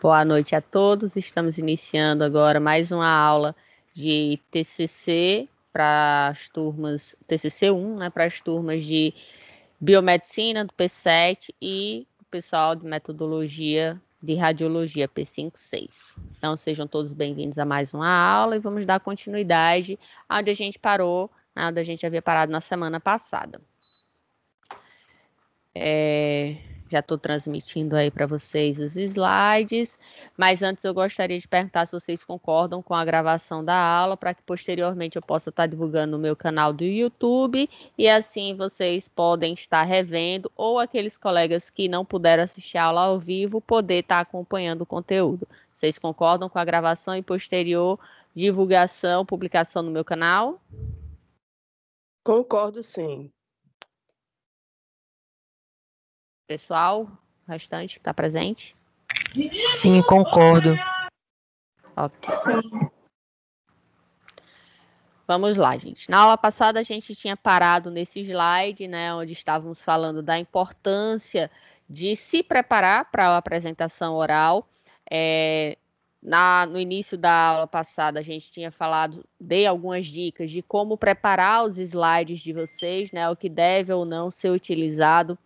Boa noite a todos. Estamos iniciando agora mais uma aula de TCC para as turmas TCC 1, né, para as turmas de biomedicina do P7 e o pessoal de metodologia de radiologia P56. Então sejam todos bem-vindos a mais uma aula e vamos dar continuidade onde a gente parou, né, onde a gente havia parado na semana passada. É... Já estou transmitindo aí para vocês os slides, mas antes eu gostaria de perguntar se vocês concordam com a gravação da aula, para que posteriormente eu possa estar tá divulgando no meu canal do YouTube e assim vocês podem estar revendo ou aqueles colegas que não puderam assistir a aula ao vivo poder estar tá acompanhando o conteúdo. Vocês concordam com a gravação e posterior divulgação, publicação no meu canal? Concordo sim. Pessoal, restante que está presente? Sim, concordo. Ok. Sim. Vamos lá, gente. Na aula passada a gente tinha parado nesse slide, né, onde estávamos falando da importância de se preparar para a apresentação oral. É, na, no início da aula passada a gente tinha falado, dei algumas dicas de como preparar os slides de vocês, né, o que deve ou não ser utilizado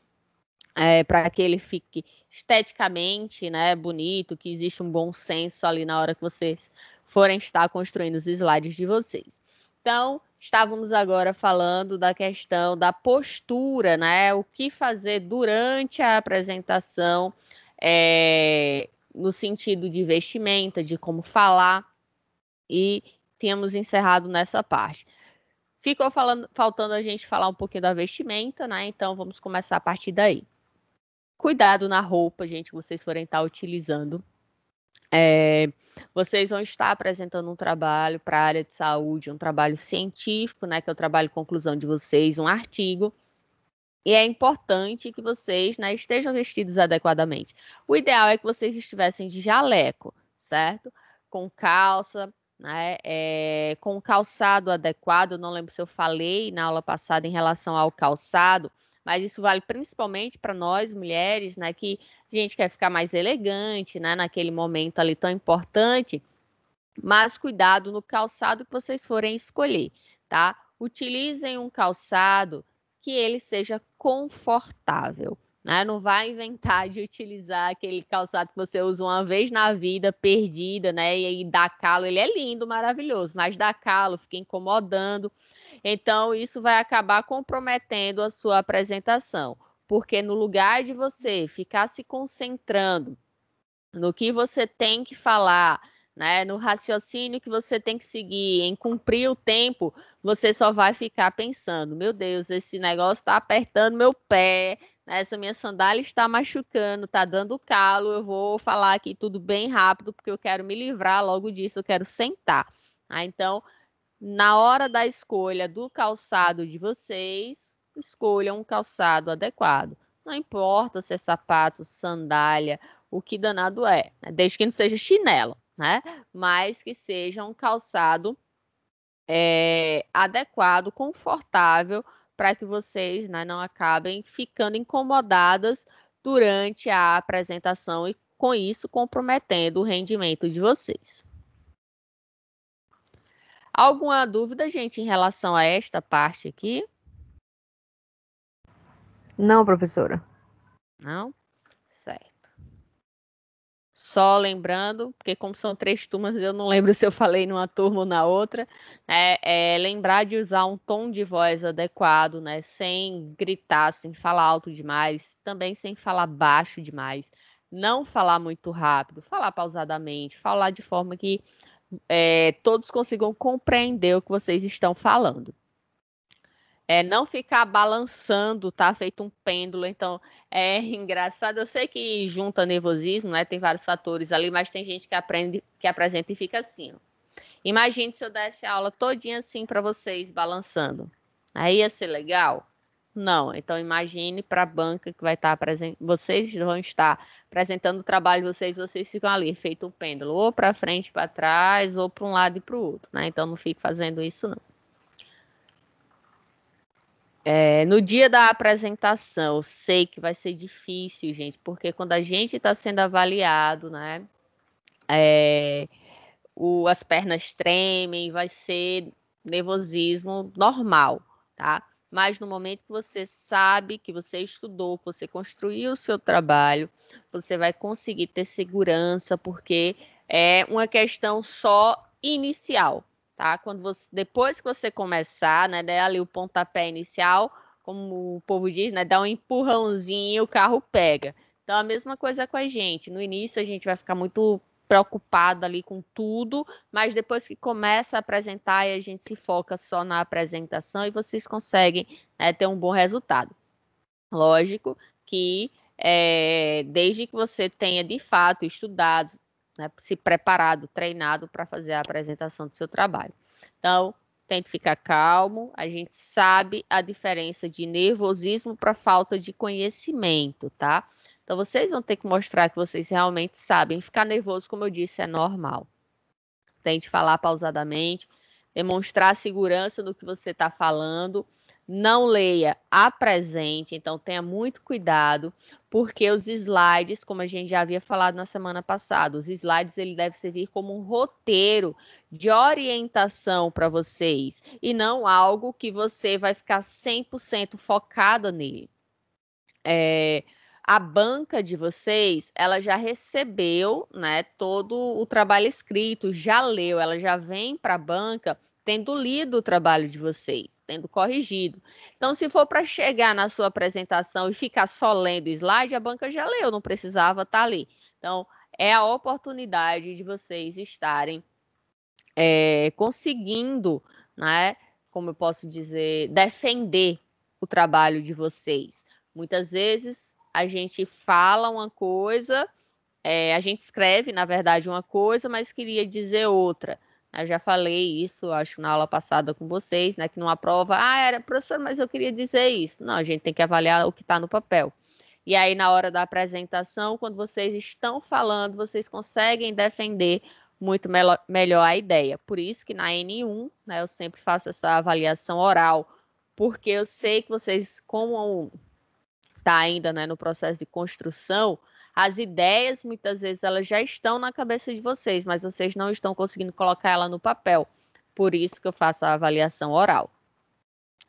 é, para que ele fique esteticamente né, bonito, que existe um bom senso ali na hora que vocês forem estar construindo os slides de vocês. Então, estávamos agora falando da questão da postura, né? O que fazer durante a apresentação, é, no sentido de vestimenta, de como falar, e tínhamos encerrado nessa parte. Ficou falando, faltando a gente falar um pouquinho da vestimenta, né? Então, vamos começar a partir daí. Cuidado na roupa, gente, que vocês forem estar tá utilizando. É, vocês vão estar apresentando um trabalho para a área de saúde, um trabalho científico, né, que é o trabalho de conclusão de vocês, um artigo. E é importante que vocês né, estejam vestidos adequadamente. O ideal é que vocês estivessem de jaleco, certo? Com calça, né? É, com calçado adequado. não lembro se eu falei na aula passada em relação ao calçado, mas isso vale principalmente para nós mulheres, né, que a gente quer ficar mais elegante, né, naquele momento ali tão importante. Mas cuidado no calçado que vocês forem escolher, tá? Utilizem um calçado que ele seja confortável. Né? Não vá inventar de utilizar aquele calçado que você usa uma vez na vida, perdida, né? E aí dá calo, ele é lindo, maravilhoso, mas dá calo, fica incomodando. Então, isso vai acabar comprometendo a sua apresentação, porque no lugar de você ficar se concentrando no que você tem que falar, né, no raciocínio que você tem que seguir, em cumprir o tempo, você só vai ficar pensando: meu Deus, esse negócio está apertando meu pé, né, essa minha sandália está machucando, está dando calo, eu vou falar aqui tudo bem rápido, porque eu quero me livrar logo disso, eu quero sentar. Ah, então, na hora da escolha do calçado de vocês, escolham um calçado adequado. Não importa se é sapato, sandália, o que danado é, né? desde que não seja chinelo, né? Mas que seja um calçado é, adequado, confortável, para que vocês né, não acabem ficando incomodadas durante a apresentação e, com isso, comprometendo o rendimento de vocês. Alguma dúvida, gente, em relação a esta parte aqui? Não, professora. Não? Certo. Só lembrando, porque como são três turmas, eu não lembro se eu falei numa turma ou na outra, é, é lembrar de usar um tom de voz adequado, né? Sem gritar, sem falar alto demais, também sem falar baixo demais. Não falar muito rápido, falar pausadamente, falar de forma que é, todos consigam compreender o que vocês estão falando. É, não ficar balançando, tá? Feito um pêndulo. Então, é engraçado. Eu sei que junta nervosismo, né? Tem vários fatores ali, mas tem gente que aprende, que apresenta e fica assim. Ó. Imagine se eu desse a aula todinha assim para vocês, balançando. Aí ia ser legal? Não. Então imagine para a banca que vai estar apresentando, vocês vão estar apresentando o trabalho de vocês, vocês ficam ali feito o um pêndulo, ou para frente, para trás, ou para um lado e para o outro, né? Então não fique fazendo isso não. É, no dia da apresentação, eu sei que vai ser difícil, gente, porque quando a gente está sendo avaliado, né? É, o, as pernas tremem, vai ser nervosismo normal, tá? mas no momento que você sabe, que você estudou, que você construiu o seu trabalho, você vai conseguir ter segurança, porque é uma questão só inicial, tá? Quando você, depois que você começar, né, dá ali o pontapé inicial, como o povo diz, né, dá um empurrãozinho e o carro pega. Então a mesma coisa com a gente. No início a gente vai ficar muito preocupado ali com tudo, mas depois que começa a apresentar, e a gente se foca só na apresentação e vocês conseguem né, ter um bom resultado. Lógico que é, desde que você tenha de fato estudado, né, se preparado, treinado para fazer a apresentação do seu trabalho. Então, tente ficar calmo. A gente sabe a diferença de nervosismo para falta de conhecimento, tá? Então vocês vão ter que mostrar que vocês realmente sabem. Ficar nervoso, como eu disse, é normal. Tente falar pausadamente, demonstrar segurança no que você está falando. Não leia apresente, então tenha muito cuidado, porque os slides, como a gente já havia falado na semana passada, os slides ele deve servir como um roteiro de orientação para vocês e não algo que você vai ficar 100% focada nele. É, a banca de vocês, ela já recebeu, né, todo o trabalho escrito, já leu, ela já vem para a banca tendo lido o trabalho de vocês, tendo corrigido. Então, se for para chegar na sua apresentação e ficar só lendo o slide, a banca já leu, não precisava estar tá ali. Então, é a oportunidade de vocês estarem é, conseguindo, né, como eu posso dizer, defender o trabalho de vocês. Muitas vezes a gente fala uma coisa, é, a gente escreve, na verdade, uma coisa, mas queria dizer outra. Eu já falei isso, acho, na aula passada com vocês, né? Que numa prova, ah, era professor, mas eu queria dizer isso. Não, a gente tem que avaliar o que está no papel. E aí, na hora da apresentação, quando vocês estão falando, vocês conseguem defender muito mel melhor a ideia. Por isso que na N1, né, eu sempre faço essa avaliação oral, porque eu sei que vocês, como está ainda né, no processo de construção, as ideias muitas vezes elas já estão na cabeça de vocês, mas vocês não estão conseguindo colocar ela no papel. Por isso que eu faço a avaliação oral.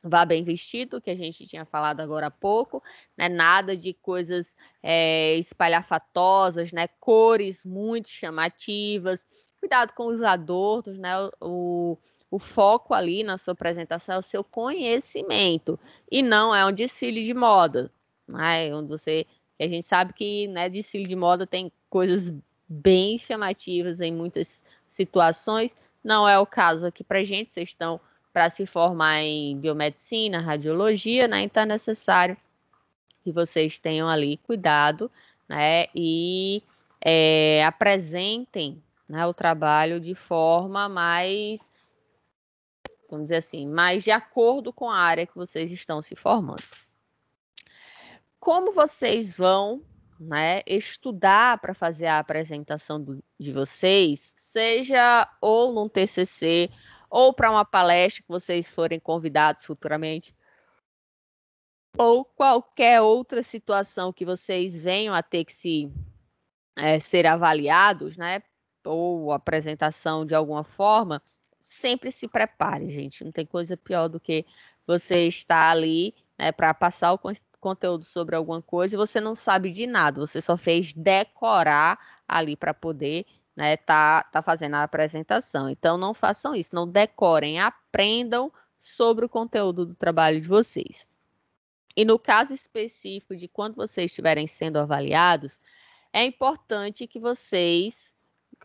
Vá bem vestido, que a gente tinha falado agora há pouco, né? Nada de coisas é, espalhafatosas, né? Cores muito chamativas. Cuidado com os adornos, né? O, o foco ali na sua apresentação é o seu conhecimento e não é um desfile de moda, né, onde você a gente sabe que né, desfile de moda tem coisas bem chamativas em muitas situações. Não é o caso aqui para gente. Vocês estão para se formar em biomedicina, radiologia, né? Então é necessário que vocês tenham ali cuidado, né? E é, apresentem né, o trabalho de forma mais, vamos dizer assim, mais de acordo com a área que vocês estão se formando como vocês vão né, estudar para fazer a apresentação do, de vocês, seja ou num TCC ou para uma palestra que vocês forem convidados futuramente, ou qualquer outra situação que vocês venham a ter que se é, ser avaliados, né, ou apresentação de alguma forma, sempre se prepare, gente. Não tem coisa pior do que você estar ali né, para passar o conteúdo sobre alguma coisa e você não sabe de nada, você só fez decorar ali para poder né, tá, tá fazendo a apresentação. Então não façam isso, não decorem, aprendam sobre o conteúdo do trabalho de vocês. E no caso específico de quando vocês estiverem sendo avaliados, é importante que vocês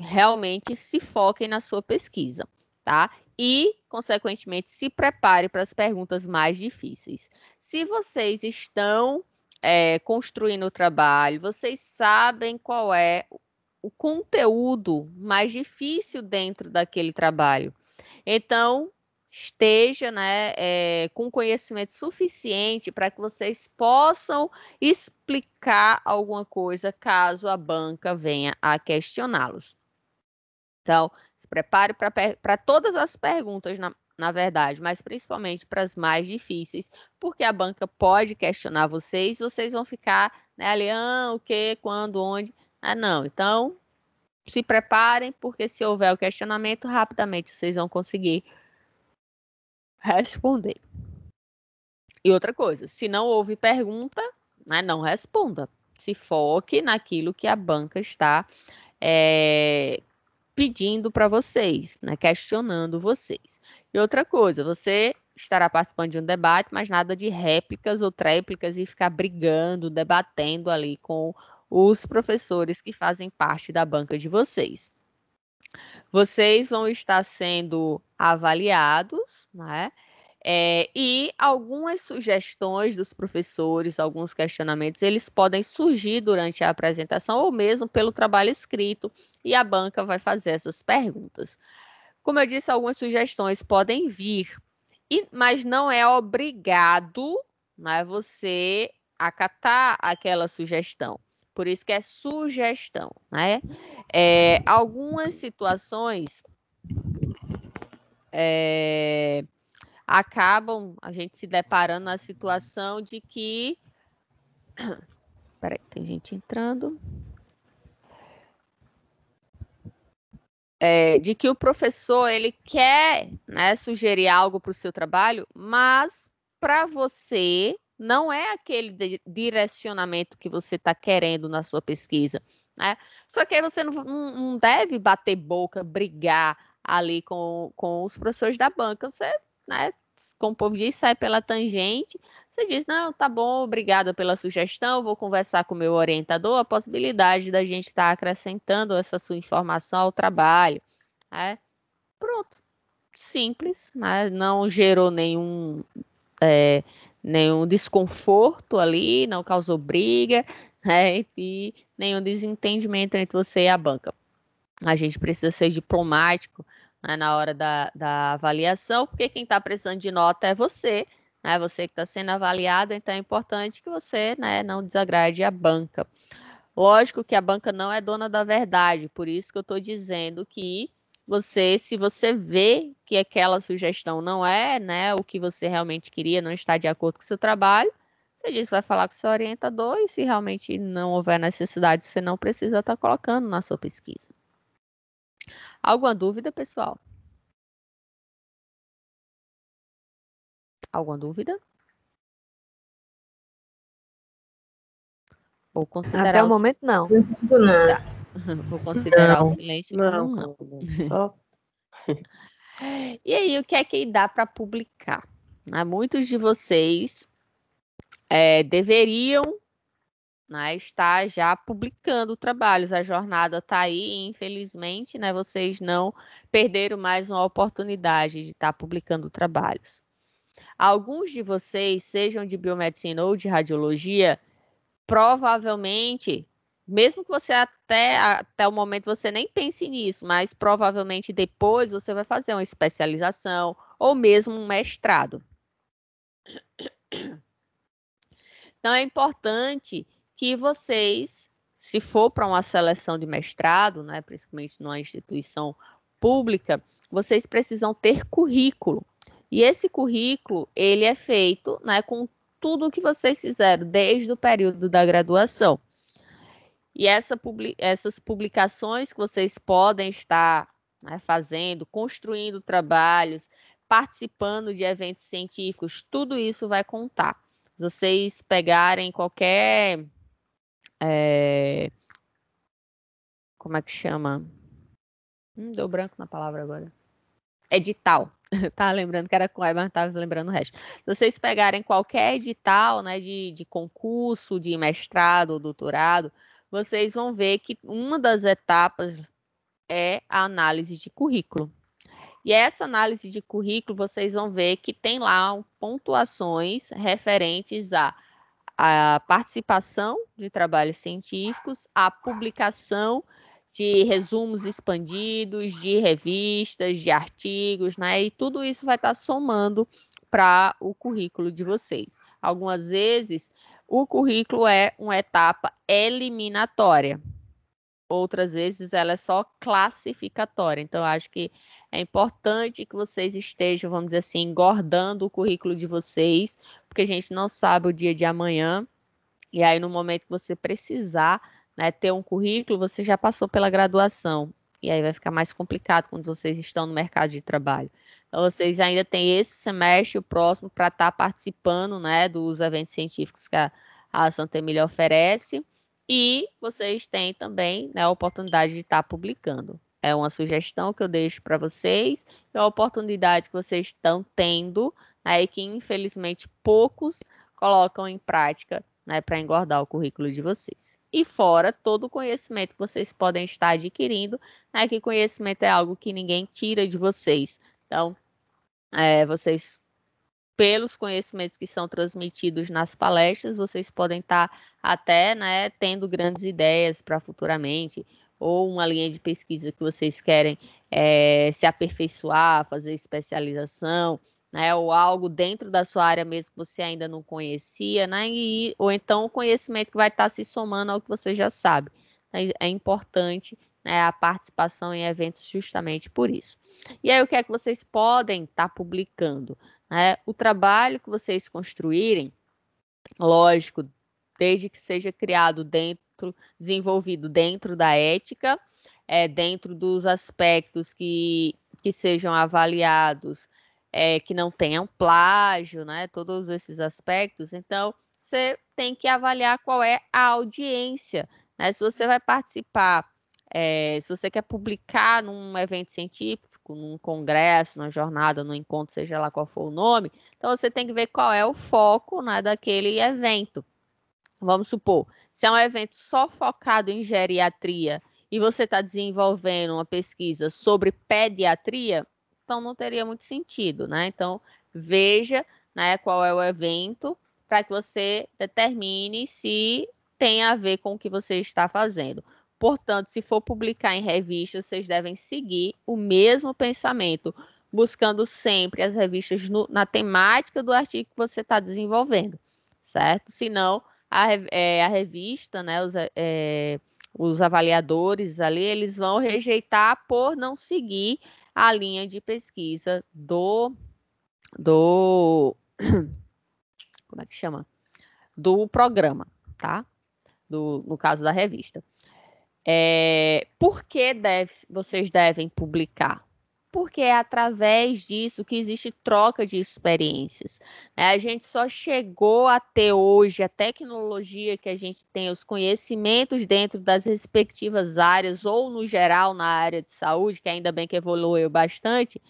realmente se foquem na sua pesquisa, tá? e, consequentemente, se prepare para as perguntas mais difíceis. Se vocês estão é, construindo o trabalho, vocês sabem qual é o conteúdo mais difícil dentro daquele trabalho. Então, esteja né, é, com conhecimento suficiente para que vocês possam explicar alguma coisa caso a banca venha a questioná-los. Então, prepare para todas as perguntas, na, na verdade, mas principalmente para as mais difíceis, porque a banca pode questionar vocês, vocês vão ficar, né, ali, ah, o que, quando, onde. Ah, não. Então, se preparem, porque se houver o questionamento, rapidamente vocês vão conseguir responder. E outra coisa, se não houve pergunta, né, não responda. Se foque naquilo que a banca está é, pedindo para vocês, né, questionando vocês. E outra coisa, você estará participando de um debate, mas nada de réplicas ou tréplicas e ficar brigando, debatendo ali com os professores que fazem parte da banca de vocês. Vocês vão estar sendo avaliados, né? É, e algumas sugestões dos professores, alguns questionamentos, eles podem surgir durante a apresentação ou mesmo pelo trabalho escrito, e a banca vai fazer essas perguntas. Como eu disse, algumas sugestões podem vir, e, mas não é obrigado né, você acatar aquela sugestão. Por isso que é sugestão, né? É, algumas situações. É, acabam a gente se deparando na situação de que. Peraí, tem gente entrando. É, de que o professor ele quer né, sugerir algo para o seu trabalho, mas para você não é aquele direcionamento que você está querendo na sua pesquisa. Né? Só que aí você não, não deve bater boca, brigar ali com, com os professores da banca. Você né, diz sai pela tangente. Você diz, não, tá bom, obrigada pela sugestão, vou conversar com o meu orientador, a possibilidade da gente estar tá acrescentando essa sua informação ao trabalho. É. Pronto. Simples, né? não gerou nenhum, é, nenhum desconforto ali, não causou briga, né? e nenhum desentendimento entre você e a banca. A gente precisa ser diplomático né, na hora da, da avaliação, porque quem está precisando de nota é você, né, você que está sendo avaliado, então é importante que você né, não desagrade a banca. Lógico que a banca não é dona da verdade, por isso que eu estou dizendo que você, se você vê que aquela sugestão não é né, o que você realmente queria, não está de acordo com o seu trabalho, você diz, vai falar com o seu orientador e se realmente não houver necessidade, você não precisa estar tá colocando na sua pesquisa. Alguma dúvida, pessoal? Alguma dúvida? Vou considerar Até o, o momento, não. não. Tá. Vou considerar não, o silêncio. Então, não, não. Só... e aí, o que é que dá para publicar? Muitos de vocês é, deveriam né, está já publicando trabalhos. A jornada está aí e, infelizmente, né, vocês não perderam mais uma oportunidade de estar tá publicando trabalhos. Alguns de vocês, sejam de biomedicina ou de radiologia, provavelmente, mesmo que você até, até o momento você nem pense nisso, mas provavelmente depois você vai fazer uma especialização ou mesmo um mestrado. Então é importante que vocês, se for para uma seleção de mestrado, né, principalmente numa instituição pública, vocês precisam ter currículo. E esse currículo, ele é feito né, com tudo o que vocês fizeram desde o período da graduação. E essa publi essas publicações que vocês podem estar né, fazendo, construindo trabalhos, participando de eventos científicos, tudo isso vai contar. Se vocês pegarem qualquer é... Como é que chama? Hum, deu branco na palavra agora. Edital. tá lembrando que era com mas estava lembrando o resto. Se vocês pegarem qualquer edital né, de, de concurso, de mestrado ou doutorado, vocês vão ver que uma das etapas é a análise de currículo. E essa análise de currículo, vocês vão ver que tem lá pontuações referentes a a participação de trabalhos científicos, a publicação de resumos expandidos, de revistas, de artigos, né? E tudo isso vai estar somando para o currículo de vocês. Algumas vezes o currículo é uma etapa eliminatória, outras vezes ela é só classificatória. Então, acho que é importante que vocês estejam, vamos dizer assim, engordando o currículo de vocês porque a gente não sabe o dia de amanhã. E aí, no momento que você precisar né, ter um currículo, você já passou pela graduação. E aí vai ficar mais complicado quando vocês estão no mercado de trabalho. Então, vocês ainda têm esse semestre, o próximo, para estar tá participando né, dos eventos científicos que a, a Santa Emília oferece. E vocês têm também né, a oportunidade de estar tá publicando. É uma sugestão que eu deixo para vocês, é a oportunidade que vocês estão tendo aí que infelizmente poucos colocam em prática né, para engordar o currículo de vocês. E fora todo o conhecimento que vocês podem estar adquirindo, né, que conhecimento é algo que ninguém tira de vocês. Então, é, vocês, pelos conhecimentos que são transmitidos nas palestras, vocês podem estar até né, tendo grandes ideias para futuramente, ou uma linha de pesquisa que vocês querem é, se aperfeiçoar, fazer especialização, né? Ou algo dentro da sua área mesmo que você ainda não conhecia, né? E, ou então o conhecimento que vai estar tá se somando ao que você já sabe. É importante né, a participação em eventos justamente por isso. E aí, o que é que vocês podem estar tá publicando? Né? O trabalho que vocês construírem, lógico, desde que seja criado dentro, desenvolvido dentro da ética, é, dentro dos aspectos que, que sejam avaliados é, que não tenham plágio, né? Todos esses aspectos. Então, você tem que avaliar qual é a audiência. Né? Se você vai participar, é, se você quer publicar num evento científico, num congresso, numa jornada, num encontro, seja lá qual for o nome, então você tem que ver qual é o foco né, daquele evento. Vamos supor, se é um evento só focado em geriatria e você está desenvolvendo uma pesquisa sobre pediatria, então não teria muito sentido, né? Então, veja né, qual é o evento para que você determine se tem a ver com o que você está fazendo. Portanto, se for publicar em revista, vocês devem seguir o mesmo pensamento, buscando sempre as revistas no, na temática do artigo que você está desenvolvendo, certo? Senão, a, é, a revista, né, os, é, os avaliadores ali, eles vão rejeitar por não seguir a linha de pesquisa do do como é que chama? Do programa, tá? Do, no caso da revista. É, por que deve, vocês devem publicar? porque é através disso que existe troca de experiências. Né? A gente só chegou a ter hoje a tecnologia que a gente tem, os conhecimentos dentro das respectivas áreas, ou no geral na área de saúde, que ainda bem que evoluiu bastante,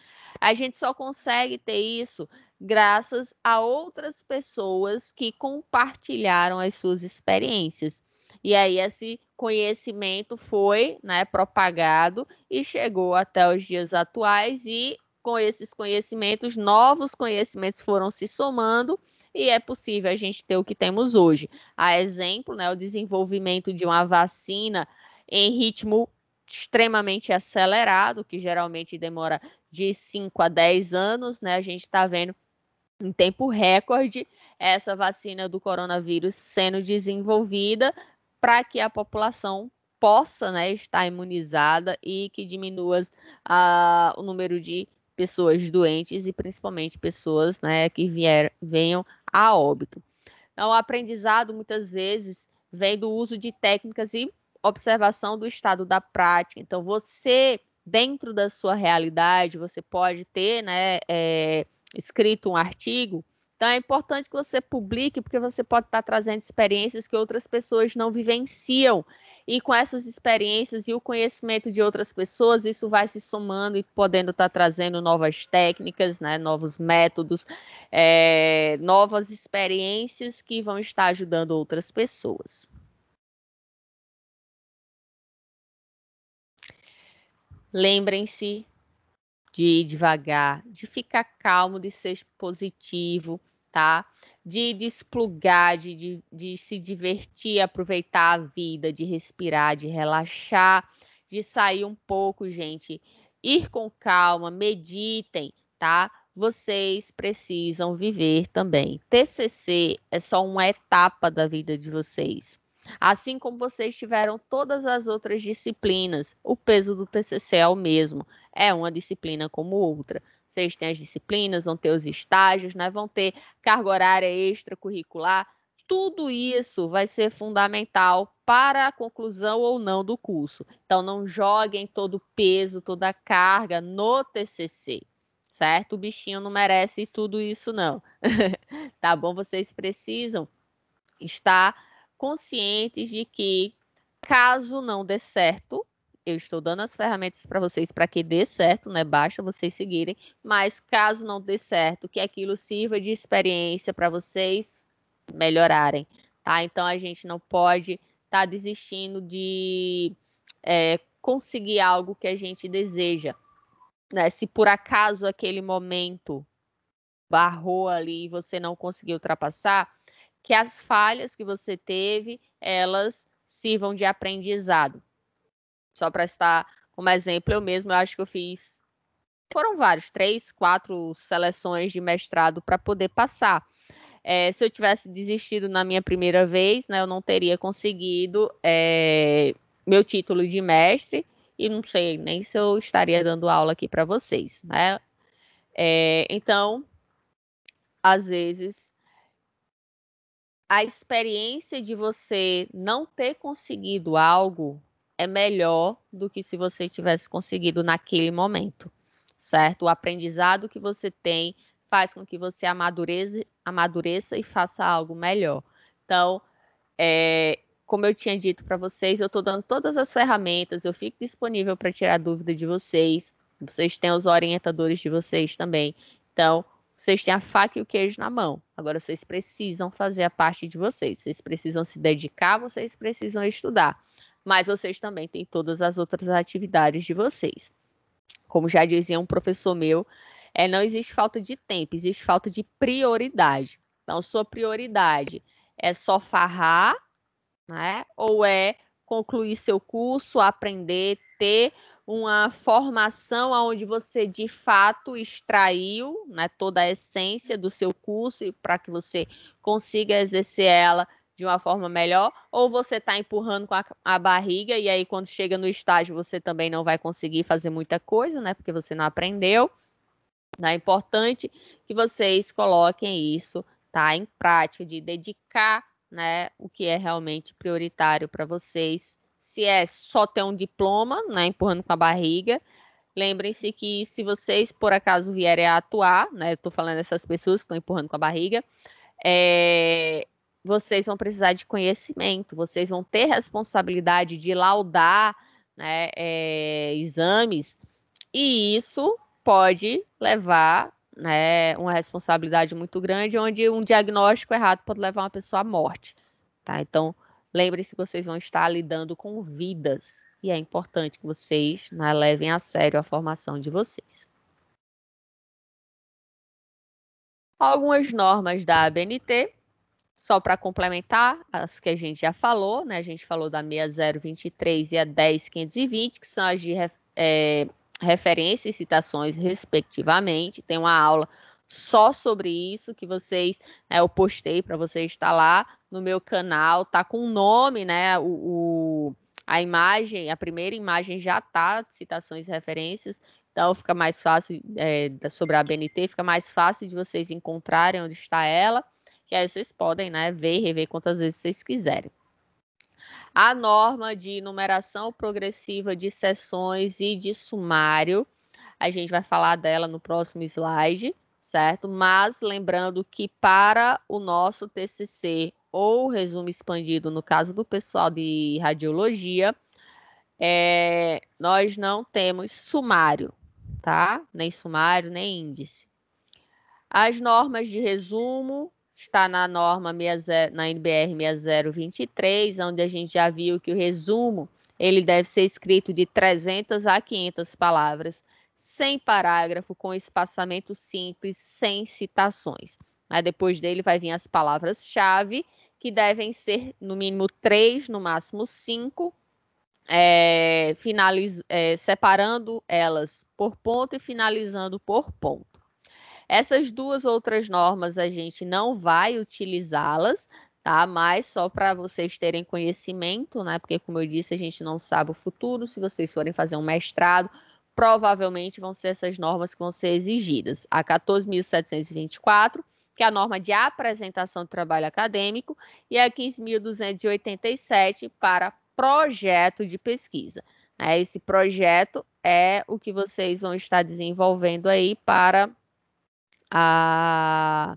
a gente só consegue ter isso graças a outras pessoas que compartilharam as suas experiências. E aí esse conhecimento foi né, propagado e chegou até os dias atuais e com esses conhecimentos, novos conhecimentos foram se somando e é possível a gente ter o que temos hoje. A exemplo, né, o desenvolvimento de uma vacina em ritmo extremamente acelerado, que geralmente demora de 5 a 10 anos, né? A gente está vendo em tempo recorde essa vacina do coronavírus sendo desenvolvida para que a população possa né, estar imunizada e que diminua uh, o número de pessoas doentes e principalmente pessoas né, que vier, venham a óbito. Então, o aprendizado muitas vezes vem do uso de técnicas e observação do estado da prática. Então, você, dentro da sua realidade, você pode ter né, é, escrito um artigo então é importante que você publique, porque você pode estar trazendo experiências que outras pessoas não vivenciam. E com essas experiências e o conhecimento de outras pessoas, isso vai se somando e podendo estar trazendo novas técnicas, né, novos métodos, é, novas experiências que vão estar ajudando outras pessoas. Lembrem-se de ir devagar, de ficar calmo, de ser positivo, tá? De desplugar, de, de, de se divertir, aproveitar a vida, de respirar, de relaxar, de sair um pouco, gente. Ir com calma, meditem, tá? Vocês precisam viver também. TCC é só uma etapa da vida de vocês. Assim como vocês tiveram todas as outras disciplinas, o peso do TCC é o mesmo, é uma disciplina como outra vocês têm as disciplinas, vão ter os estágios, né? vão ter carga horária extracurricular. Tudo isso vai ser fundamental para a conclusão ou não do curso. Então, não joguem todo o peso, toda a carga no TCC, certo? O bichinho não merece tudo isso, não. tá bom? Vocês precisam estar conscientes de que, caso não dê certo, eu estou dando as ferramentas para vocês para que dê certo, né? Basta vocês seguirem. Mas caso não dê certo, que aquilo sirva de experiência para vocês melhorarem, tá? Então a gente não pode estar tá desistindo de é, conseguir algo que a gente deseja, né? Se por acaso aquele momento barrou ali e você não conseguiu ultrapassar, que as falhas que você teve, elas sirvam de aprendizado. Só para estar como exemplo, eu mesmo eu acho que eu fiz foram vários, três, quatro seleções de mestrado para poder passar. É, se eu tivesse desistido na minha primeira vez, né, eu não teria conseguido é, meu título de mestre e não sei nem se eu estaria dando aula aqui para vocês, né? É, então, às vezes a experiência de você não ter conseguido algo é melhor do que se você tivesse conseguido naquele momento, certo? O aprendizado que você tem faz com que você amadureça, amadureça e faça algo melhor. Então, é, como eu tinha dito para vocês, eu estou dando todas as ferramentas, eu fico disponível para tirar dúvida de vocês. Vocês têm os orientadores de vocês também. Então, vocês têm a faca e o queijo na mão. Agora, vocês precisam fazer a parte de vocês. Vocês precisam se dedicar, vocês precisam estudar mas vocês também têm todas as outras atividades de vocês. Como já dizia um professor meu, é, não existe falta de tempo, existe falta de prioridade. Então, sua prioridade é só farrar, né? Ou é concluir seu curso, aprender, ter uma formação onde você de fato extraiu né, toda a essência do seu curso e para que você consiga exercer ela de uma forma melhor, ou você está empurrando com a, a, barriga e aí quando chega no estágio você também não vai conseguir fazer muita coisa, né? Porque você não aprendeu. Então, é importante que vocês coloquem isso, tá? Em prática, de dedicar, né? O que é realmente prioritário para vocês. Se é só ter um diploma, né? Empurrando com a barriga. Lembrem-se que se vocês por acaso vierem a atuar, né? estou falando dessas pessoas que estão empurrando com a barriga. É, vocês vão precisar de conhecimento, vocês vão ter responsabilidade de laudar né, é, exames, e isso pode levar né, uma responsabilidade muito grande, onde um diagnóstico errado pode levar uma pessoa à morte. Tá? Então, lembre-se que vocês vão estar lidando com vidas, e é importante que vocês né, levem a sério a formação de vocês. Algumas normas da ABNT só para complementar as que a gente já falou, né? A gente falou da 6023 e a 10520, que são as de é, referência e citações, respectivamente. Tem uma aula só sobre isso que vocês né, eu postei para vocês estar tá lá no meu canal, tá com o nome, né? O, o, a imagem, a primeira imagem já tá citações e referências, então fica mais fácil é, sobre a BNT, fica mais fácil de vocês encontrarem onde está ela que aí vocês podem né, ver e rever quantas vezes vocês quiserem. A norma de numeração progressiva de sessões e de sumário, a gente vai falar dela no próximo slide, certo? Mas lembrando que para o nosso TCC ou resumo expandido, no caso do pessoal de radiologia, é, nós não temos sumário, tá? Nem sumário, nem índice. As normas de resumo está na norma 60, na NBR 6023, onde a gente já viu que o resumo ele deve ser escrito de 300 a 500 palavras, sem parágrafo, com espaçamento simples, sem citações. Aí depois dele vai vir as palavras-chave, que devem ser no mínimo três, no máximo cinco, é, finaliz, é, separando elas por ponto e finalizando por ponto. Essas duas outras normas a gente não vai utilizá-las, tá? Mas só para vocês terem conhecimento, né? Porque, como eu disse, a gente não sabe o futuro. Se vocês forem fazer um mestrado, provavelmente vão ser essas normas que vão ser exigidas. A 14.724 que é a norma de apresentação do trabalho acadêmico, e a 15.287 para projeto de pesquisa. Né? Esse projeto é o que vocês vão estar desenvolvendo aí para a,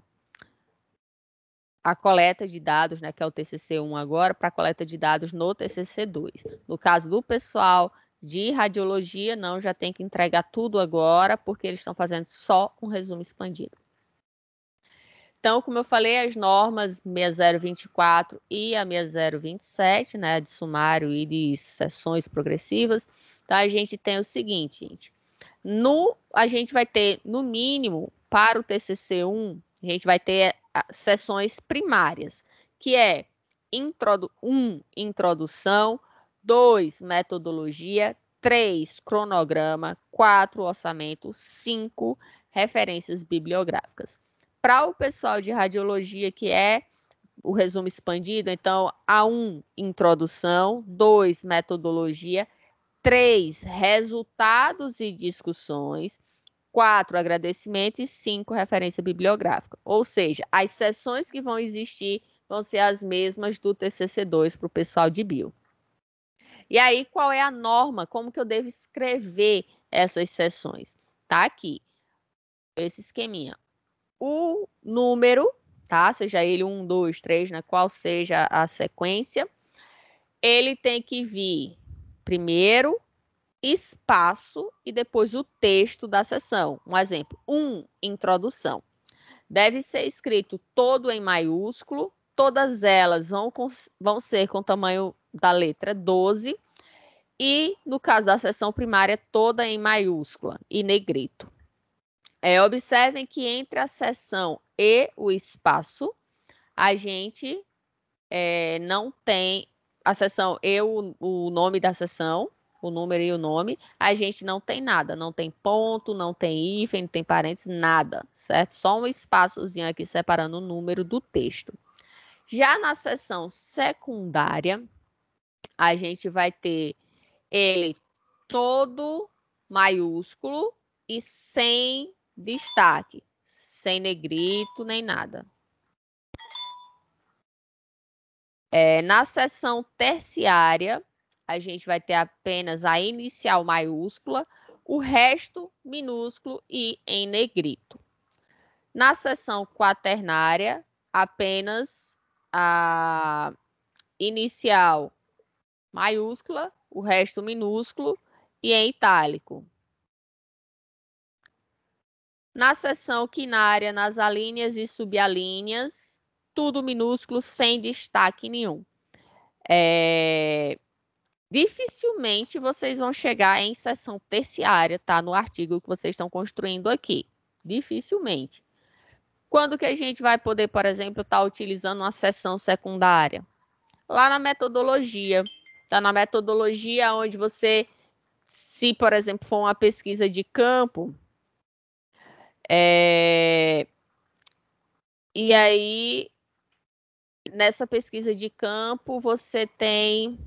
a coleta de dados, né, que é o TCC1 agora, para coleta de dados no TCC2. No caso do pessoal de radiologia, não, já tem que entregar tudo agora, porque eles estão fazendo só um resumo expandido. Então, como eu falei, as normas 6024 e a 6027, né, de sumário e de sessões progressivas, tá, a gente tem o seguinte, gente. No, a gente vai ter, no mínimo, para o TCC1, a gente vai ter eh, sessões primárias, que é 1, introdu um, introdução, 2, metodologia, 3, cronograma, 4, orçamento, 5, referências bibliográficas. Para o pessoal de radiologia, que é o resumo expandido, então, A1, introdução, 2, metodologia, 3, resultados e discussões, quatro agradecimentos e cinco referência bibliográfica. Ou seja, as sessões que vão existir vão ser as mesmas do TCC2 para o pessoal de bio. E aí, qual é a norma? Como que eu devo escrever essas sessões? Tá aqui, esse esqueminha. O número, tá? Seja ele um, dois, três, né? Qual seja a sequência, ele tem que vir primeiro espaço e depois o texto da sessão. Um exemplo: um, introdução. Deve ser escrito todo em maiúsculo, todas elas vão, com, vão ser com o tamanho da letra 12, e no caso da sessão primária, toda em maiúscula e negrito. É, observem que entre a sessão e o espaço, a gente é, não tem a sessão e o, o nome da sessão, o número e o nome, a gente não tem nada, não tem ponto, não tem hífen, não tem parênteses, nada, certo? Só um espaçozinho aqui separando o número do texto. Já na seção secundária, a gente vai ter ele todo maiúsculo e sem destaque, sem negrito nem nada. É, na seção terciária, a gente vai ter apenas a inicial maiúscula, o resto minúsculo e em negrito. Na seção quaternária, apenas a inicial maiúscula, o resto minúsculo e em itálico. Na seção quinária, nas alíneas e subalíneas, tudo minúsculo, sem destaque nenhum. É dificilmente vocês vão chegar em sessão terciária, tá? No artigo que vocês estão construindo aqui. Dificilmente. Quando que a gente vai poder, por exemplo, estar tá utilizando uma sessão secundária? Lá na metodologia. Tá na metodologia onde você, se, por exemplo, for uma pesquisa de campo, é... e aí nessa pesquisa de campo você tem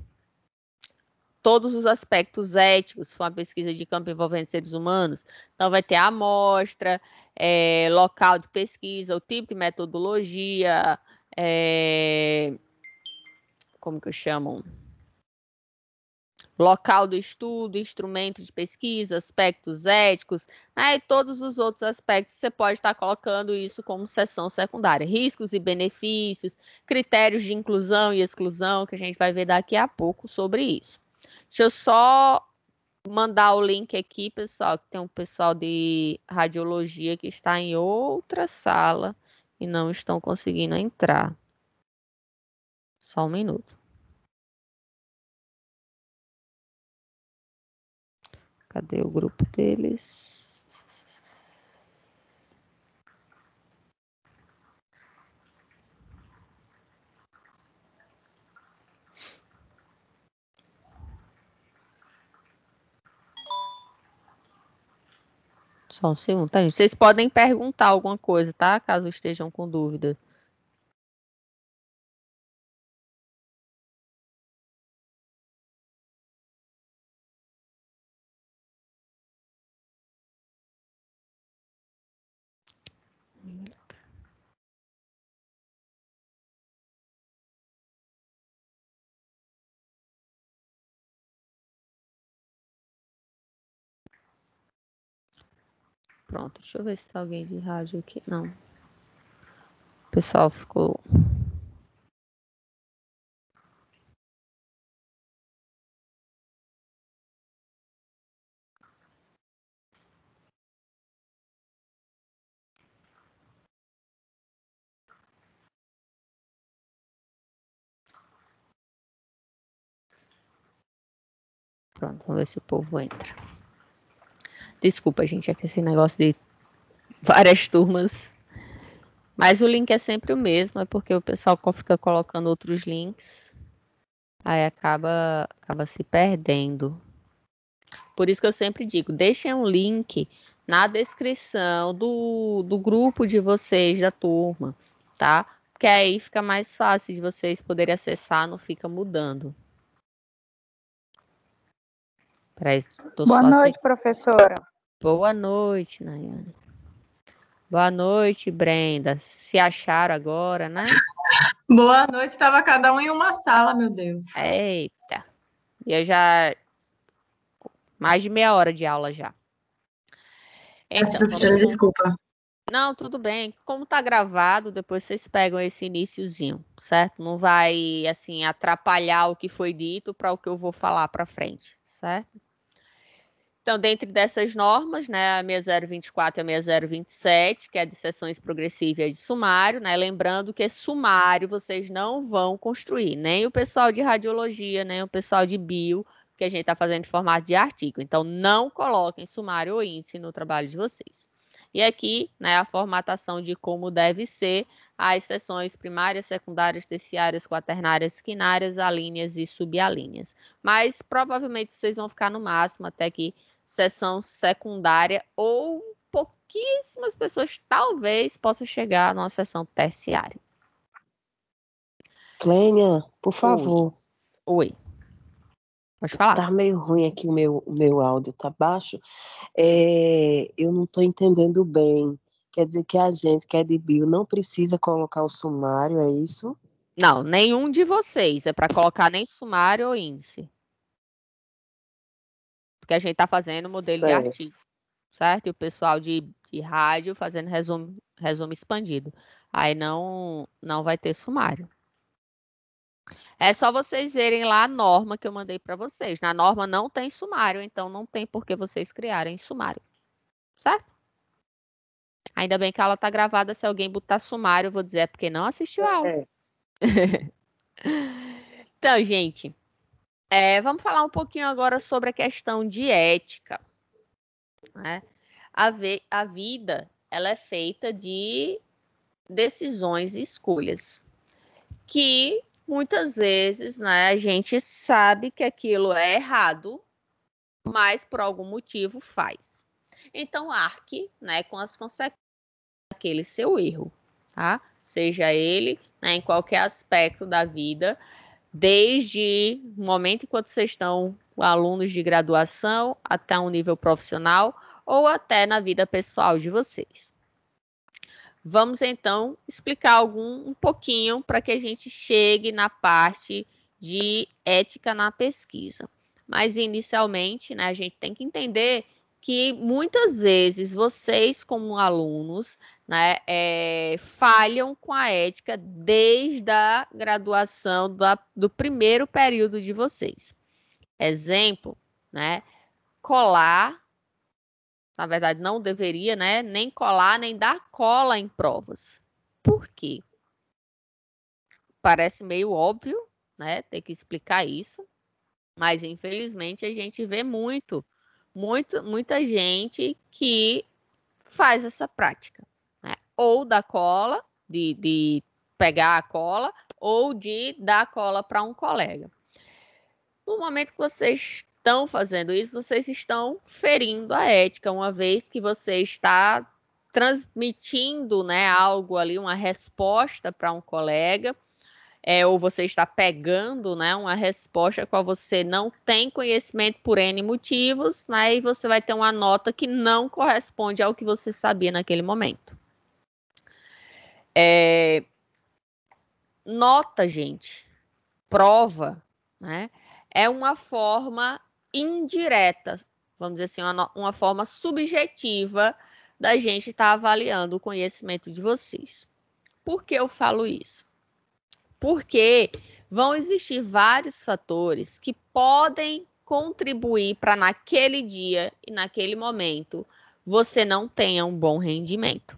todos os aspectos éticos. Foi uma pesquisa de campo envolvendo seres humanos. Então, vai ter a amostra, é, local de pesquisa, o tipo de metodologia, é, como que eu chamo? Local do estudo, instrumento de pesquisa, aspectos éticos, né, e todos os outros aspectos, você pode estar colocando isso como seção secundária. Riscos e benefícios, critérios de inclusão e exclusão, que a gente vai ver daqui a pouco sobre isso. Deixa eu só mandar o link aqui, pessoal, que tem um pessoal de radiologia que está em outra sala e não estão conseguindo entrar. Só um minuto. Cadê o grupo deles? Só um segundo, tá, gente? Vocês podem perguntar alguma coisa, tá? Caso estejam com dúvida. Pronto, deixa eu ver se tem alguém de rádio aqui. Não. O pessoal ficou. Pronto, vamos ver se o povo entra. Desculpa, gente, é que esse negócio de várias turmas. Mas o link é sempre o mesmo, é porque o pessoal fica colocando outros links. Aí acaba, acaba se perdendo. Por isso que eu sempre digo, deixem um link na descrição do, do grupo de vocês, da turma, tá? Porque aí fica mais fácil de vocês poderem acessar, não fica mudando. Peraí, Boa noite, assim. professora. Boa noite, Nayane. Boa noite, Brenda. Se acharam agora, né? Boa noite, estava cada um em uma sala, meu Deus. Eita. E eu já. Mais de meia hora de aula já. Então, professora, desculpa. Não, tudo bem. Como tá gravado, depois vocês pegam esse iníciozinho, certo? Não vai, assim, atrapalhar o que foi dito para o que eu vou falar para frente, certo? Então, dentre dessas normas, né, a 6024 e a 6027, que é de sessões progressivas e de sumário, né, lembrando que sumário vocês não vão construir, nem o pessoal de radiologia, nem o pessoal de bio, que a gente está fazendo em formato de artigo. Então, não coloquem sumário ou índice no trabalho de vocês. E aqui, né, a formatação de como deve ser as seções primárias, secundárias, terciárias, quaternárias, quinárias, alíneas e subalíneas. Mas provavelmente vocês vão ficar no máximo até que sessão secundária ou pouquíssimas pessoas talvez possam chegar numa sessão terciária. Clênia, por favor. Oi. Oi. Pode falar. Tá meio ruim aqui o meu, meu áudio, tá baixo. É, eu não estou entendendo bem. Quer dizer que a gente que é de bio não precisa colocar o sumário, é isso? Não, nenhum de vocês. É para colocar nem sumário ou índice. Porque a gente está fazendo modelo certo. de artigo, certo? E o pessoal de, de rádio fazendo resumo, resumo expandido. Aí não, não vai ter sumário. É só vocês verem lá a norma que eu mandei para vocês. Na norma não tem sumário, então não tem por que vocês criarem sumário. Certo? Ainda bem que a aula tá gravada. Se alguém botar sumário, eu vou dizer é porque não assistiu a aula. É. então, gente, é, vamos falar um pouquinho agora sobre a questão de ética. Né? A, ve- a vida ela é feita de decisões e escolhas que muitas vezes né, a gente sabe que aquilo é errado, mas por algum motivo faz. Então, arque né, com as consequências daquele seu erro, tá? Seja ele né, em qualquer aspecto da vida, desde o momento em que vocês estão alunos de graduação até um nível profissional ou até na vida pessoal de vocês. Vamos então explicar algum um pouquinho para que a gente chegue na parte de ética na pesquisa. Mas inicialmente, né, a gente tem que entender que muitas vezes vocês como alunos né, é, falham com a ética desde a graduação da, do primeiro período de vocês. Exemplo, né, colar, na verdade não deveria, né, nem colar nem dar cola em provas. Por quê? Parece meio óbvio, né, ter que explicar isso, mas infelizmente a gente vê muito, muito, muita gente que faz essa prática ou da cola, de, de pegar a cola, ou de dar a cola para um colega. No momento que vocês estão fazendo isso, vocês estão ferindo a ética, uma vez que você está transmitindo né, algo ali, uma resposta para um colega, é, ou você está pegando né, uma resposta com a qual você não tem conhecimento por N motivos, né, e você vai ter uma nota que não corresponde ao que você sabia naquele momento. É... Nota, gente, prova, né? É uma forma indireta, vamos dizer assim, uma, uma forma subjetiva da gente estar tá avaliando o conhecimento de vocês. Por que eu falo isso? Porque vão existir vários fatores que podem contribuir para naquele dia e naquele momento você não tenha um bom rendimento.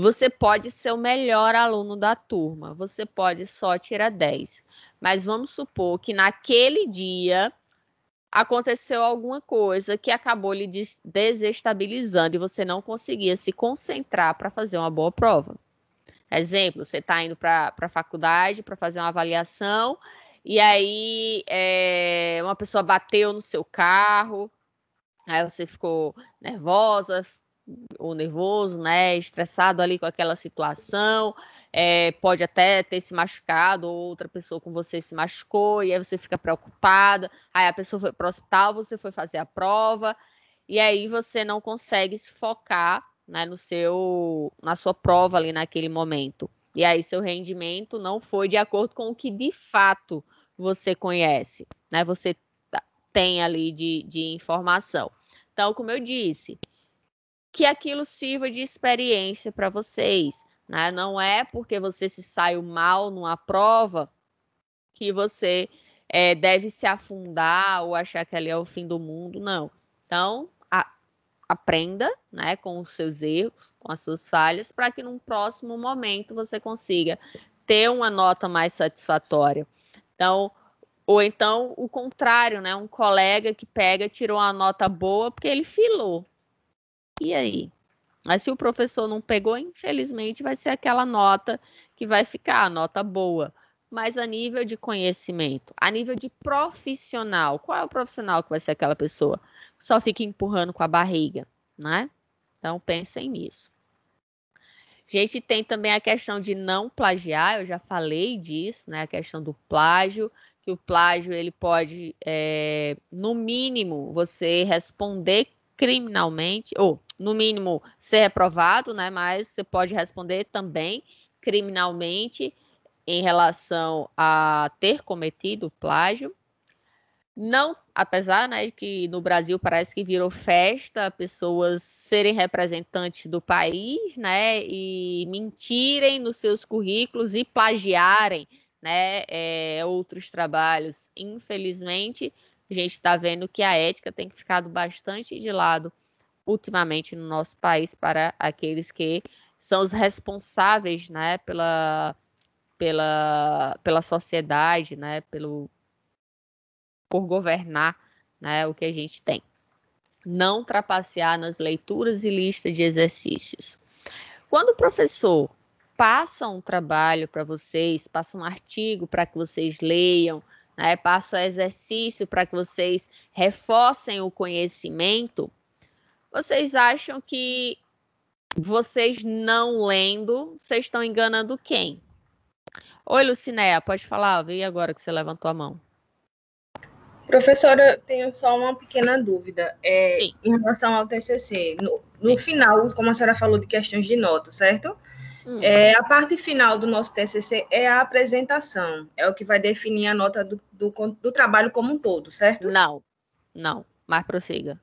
Você pode ser o melhor aluno da turma, você pode só tirar 10. Mas vamos supor que naquele dia aconteceu alguma coisa que acabou lhe desestabilizando e você não conseguia se concentrar para fazer uma boa prova. Exemplo, você está indo para a faculdade para fazer uma avaliação e aí é, uma pessoa bateu no seu carro, aí você ficou nervosa, ou nervoso, né, estressado ali com aquela situação, é, pode até ter se machucado, ou outra pessoa com você se machucou, e aí você fica preocupada, aí a pessoa foi para o hospital, você foi fazer a prova, e aí você não consegue se focar né, no seu, na sua prova ali naquele momento. E aí seu rendimento não foi de acordo com o que de fato você conhece, né? Você tem ali de, de informação. Então, como eu disse, que aquilo sirva de experiência para vocês. Né? Não é porque você se saiu mal numa prova que você é, deve se afundar ou achar que ali é o fim do mundo, não. Então, a, aprenda né, com os seus erros, com as suas falhas, para que num próximo momento você consiga ter uma nota mais satisfatória. Então, ou então o contrário, né? Um colega que pega, tirou uma nota boa porque ele filou. E aí? Mas se o professor não pegou, infelizmente vai ser aquela nota que vai ficar, a nota boa. Mas a nível de conhecimento, a nível de profissional, qual é o profissional que vai ser aquela pessoa? Só fica empurrando com a barriga, né? Então pensem nisso. A gente tem também a questão de não plagiar, eu já falei disso, né? A questão do plágio, que o plágio ele pode, é, no mínimo, você responder criminalmente, ou no mínimo, ser reprovado, né? Mas você pode responder também criminalmente em relação a ter cometido plágio. Não, apesar né, de que no Brasil parece que virou festa pessoas serem representantes do país, né, e mentirem nos seus currículos e plagiarem, né, é, outros trabalhos. Infelizmente, a gente está vendo que a ética tem ficado bastante de lado ultimamente no nosso país para aqueles que são os responsáveis, né, pela, pela, pela sociedade, né, pelo por governar, né, o que a gente tem. Não trapacear nas leituras e listas de exercícios. Quando o professor passa um trabalho para vocês, passa um artigo para que vocês leiam, né, passa exercício para que vocês reforcem o conhecimento, vocês acham que vocês não lendo, vocês estão enganando quem? Oi, Lucinéia, pode falar? Vi agora que você levantou a mão. Professora, tenho só uma pequena dúvida é, em relação ao TCC. No, no final, como a senhora falou de questões de nota, certo? Hum. É, a parte final do nosso TCC é a apresentação, é o que vai definir a nota do, do, do trabalho como um todo, certo? Não, não, mas prossiga.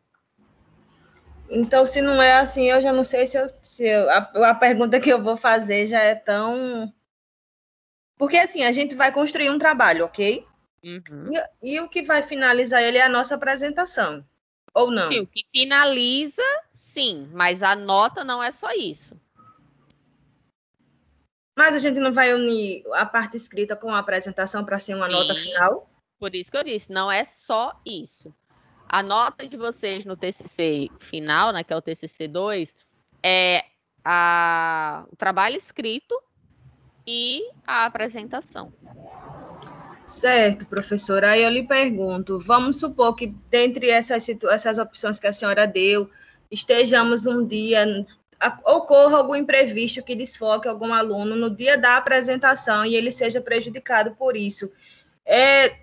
Então, se não é assim, eu já não sei se, eu, se eu, a, a pergunta que eu vou fazer já é tão. Porque, assim, a gente vai construir um trabalho, ok? Uhum. E, e, o que vai finalizar ele é a nossa apresentação, ou não? Sim, o que finaliza, sim, mas a nota não é só isso. Mas a gente não vai unir a parte escrita com a apresentação para ser uma sim, nota final? Por isso que eu disse, não é só isso a nota de vocês no TCC final, né, que é o TCC 2, é a, o trabalho escrito e a apresentação. Certo, professora. Aí eu lhe pergunto, vamos supor que dentre essas, essas opções que a senhora deu, estejamos um dia, ocorra algum imprevisto que desfoque algum aluno no dia da apresentação e ele seja prejudicado por isso. É,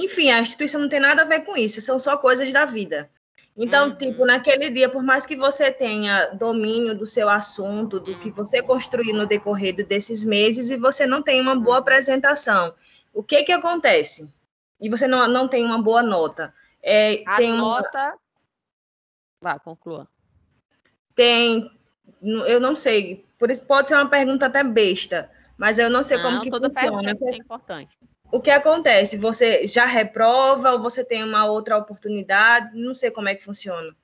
enfim, a instituição não tem nada a ver com isso, são só coisas da vida. Então, uhum. tipo, naquele dia, por mais que você tenha domínio do seu assunto, do que uhum. você construiu no decorrer desses meses, e você não tem uma boa apresentação, o que que acontece? E você não, não tem uma boa nota. É, a tem nota... Vá, conclua. Tem... Eu não sei, por isso pode ser uma pergunta até besta, mas eu não sei não, como que toda funciona. Pergunta é, é importante o que acontece? Você já reprova ou você tem uma outra oportunidade? Não sei como é que funciona.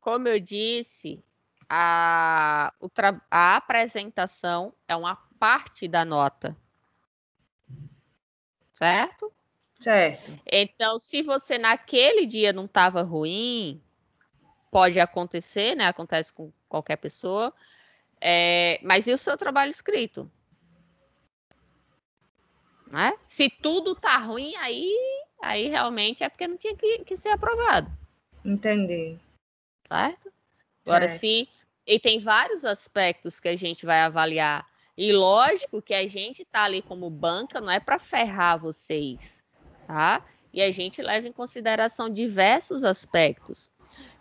Como eu disse, a, a apresentação é uma parte da nota. Certo? Certo. Então, se você naquele dia não estava ruim, pode acontecer, né? Acontece com qualquer pessoa. É, mas e o seu trabalho escrito? Né? Se tudo tá ruim, aí, aí realmente é porque não tinha que, que ser aprovado. Entendi. Certo? Agora, certo. se. E tem vários aspectos que a gente vai avaliar. E lógico que a gente tá ali como banca, não é para ferrar vocês, tá? E a gente leva em consideração diversos aspectos.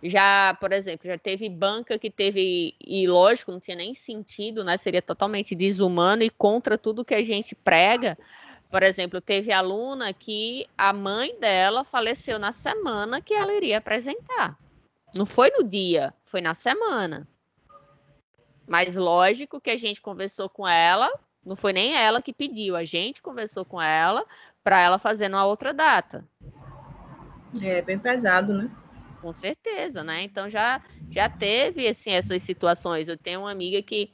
Já, por exemplo, já teve banca que teve, e lógico, não tinha nem sentido, né? Seria totalmente desumano e contra tudo que a gente prega, por exemplo, teve aluna que a mãe dela faleceu na semana que ela iria apresentar. Não foi no dia, foi na semana. Mas lógico que a gente conversou com ela, não foi nem ela que pediu, a gente conversou com ela para ela fazer numa outra data. É bem pesado, né? Com certeza, né? Então já já teve assim essas situações. Eu tenho uma amiga que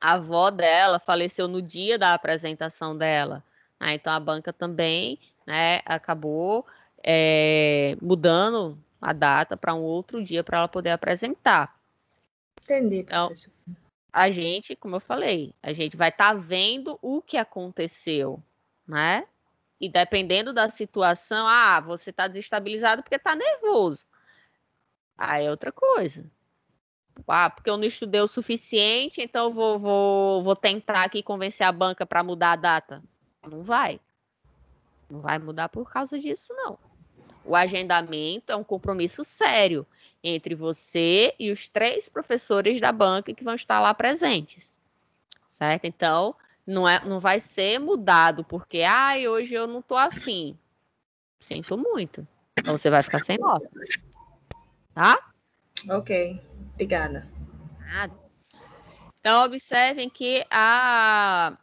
a avó dela faleceu no dia da apresentação dela. Né? Então a banca também né, acabou é, mudando a data para um outro dia para ela poder apresentar. Entendi, então, a gente, como eu falei, a gente vai estar tá vendo o que aconteceu, né? E dependendo da situação, ah, você está desestabilizado porque está nervoso. Ah, é outra coisa. Ah, porque eu não estudei o suficiente, então vou, vou, vou tentar aqui convencer a banca para mudar a data. Não vai. Não vai mudar por causa disso, não. O agendamento é um compromisso sério entre você e os três professores da banca que vão estar lá presentes. Certo? Então, não, é, não vai ser mudado porque, ai, ah, hoje eu não tô afim. Sinto muito. Então, você vai ficar sem nota. Tá? Ok. Obrigada. Nada. Então, observem que a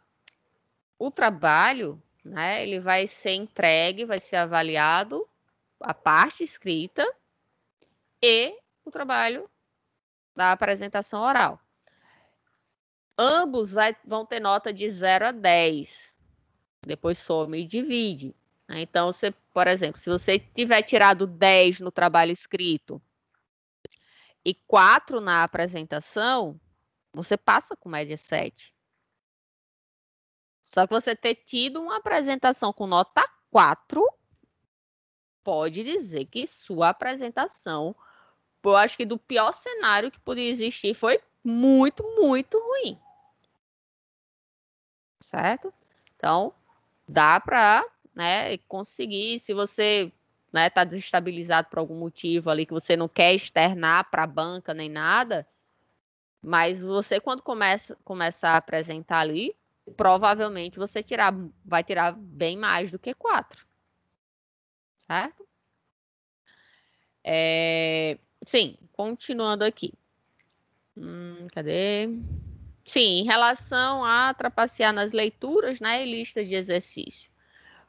o trabalho, né, ele vai ser entregue, vai ser avaliado a parte escrita e o trabalho da apresentação oral. Ambos vai, vão ter nota de 0 a 10. Depois some e divide. Né. Então, você, por exemplo, se você tiver tirado 10 no trabalho escrito e 4 na apresentação, você passa com média 7. Só que você ter tido uma apresentação com nota 4 pode dizer que sua apresentação, eu acho que do pior cenário que podia existir, foi muito, muito ruim. Certo? Então, dá para né, conseguir, se você né, tá desestabilizado por algum motivo ali que você não quer externar para a banca nem nada, mas você quando começa começar a apresentar ali, provavelmente você tirar, vai tirar bem mais do que quatro, Certo? É, sim, continuando aqui. Hum, cadê? Sim, em relação a trapacear nas leituras, né, e lista de exercício.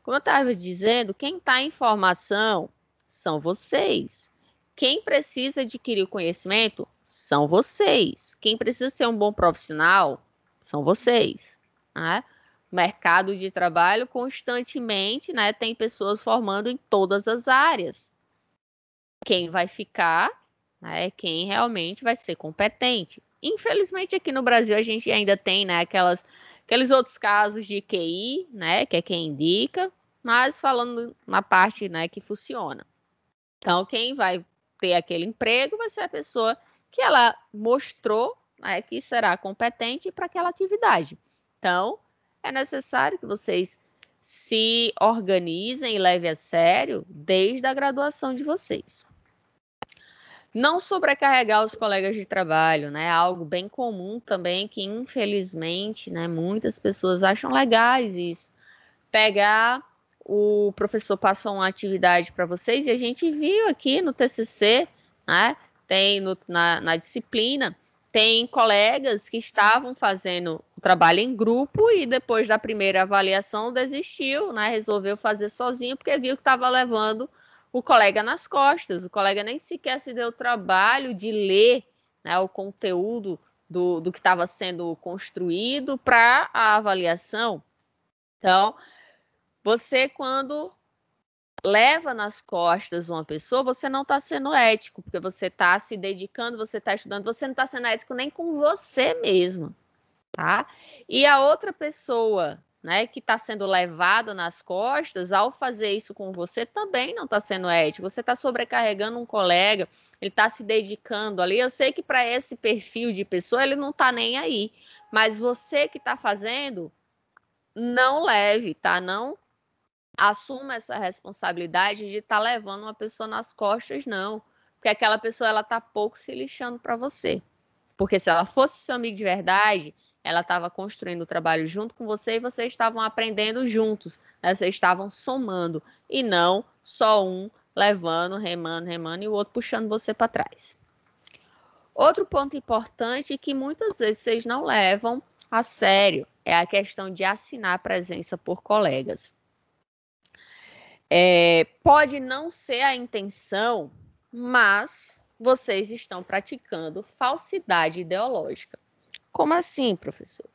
Como eu estava dizendo, quem está em formação são vocês. Quem precisa adquirir o conhecimento são vocês. Quem precisa ser um bom profissional são vocês né? Mercado de trabalho constantemente, né? Tem pessoas formando em todas as áreas. Quem vai ficar né, é quem realmente vai ser competente. Infelizmente, aqui no Brasil, a gente ainda tem né, aquelas, aqueles outros casos de QI, né? Que é quem indica, mas falando na parte né, que funciona. Então, quem vai ter aquele emprego vai ser a pessoa que ela mostrou né, que será competente para aquela atividade. Então, é necessário que vocês se organizem e levem a sério desde a graduação de vocês. Não sobrecarregar os colegas de trabalho, né? Algo bem comum também que, infelizmente, né, muitas pessoas acham legais isso. Pegar o professor passou uma atividade para vocês e a gente viu aqui no TCC, né? Tem no, na, na disciplina, tem colegas que estavam fazendo trabalho em grupo e depois da primeira avaliação desistiu, né? Resolveu fazer sozinho porque viu que estava levando o colega nas costas. O colega nem sequer se deu o trabalho de ler né, o conteúdo do, do que estava sendo construído para a avaliação. Então, você quando leva nas costas uma pessoa, você não está sendo ético, porque você está se dedicando, você está estudando, você não está sendo ético nem com você mesmo tá? E a outra pessoa, né, que está sendo levada nas costas, ao fazer isso com você, também não está sendo ético. Você está sobrecarregando um colega, ele está se dedicando ali. Eu sei que para esse perfil de pessoa ele não está nem aí, mas você que está fazendo, não leve, tá? Não assuma essa responsabilidade de estar tá levando uma pessoa nas costas, não. Porque aquela pessoa ela tá pouco se lixando para você. Porque se ela fosse seu amigo de verdade, ela estava construindo o trabalho junto com você e vocês estavam aprendendo juntos, né? vocês estavam somando e não só um levando, remando, remando e o outro puxando você para trás. Outro ponto importante é que muitas vezes vocês não levam a sério é a questão de assinar presença por colegas. É, pode não ser a intenção, mas vocês estão praticando falsidade ideológica. Como assim, professor?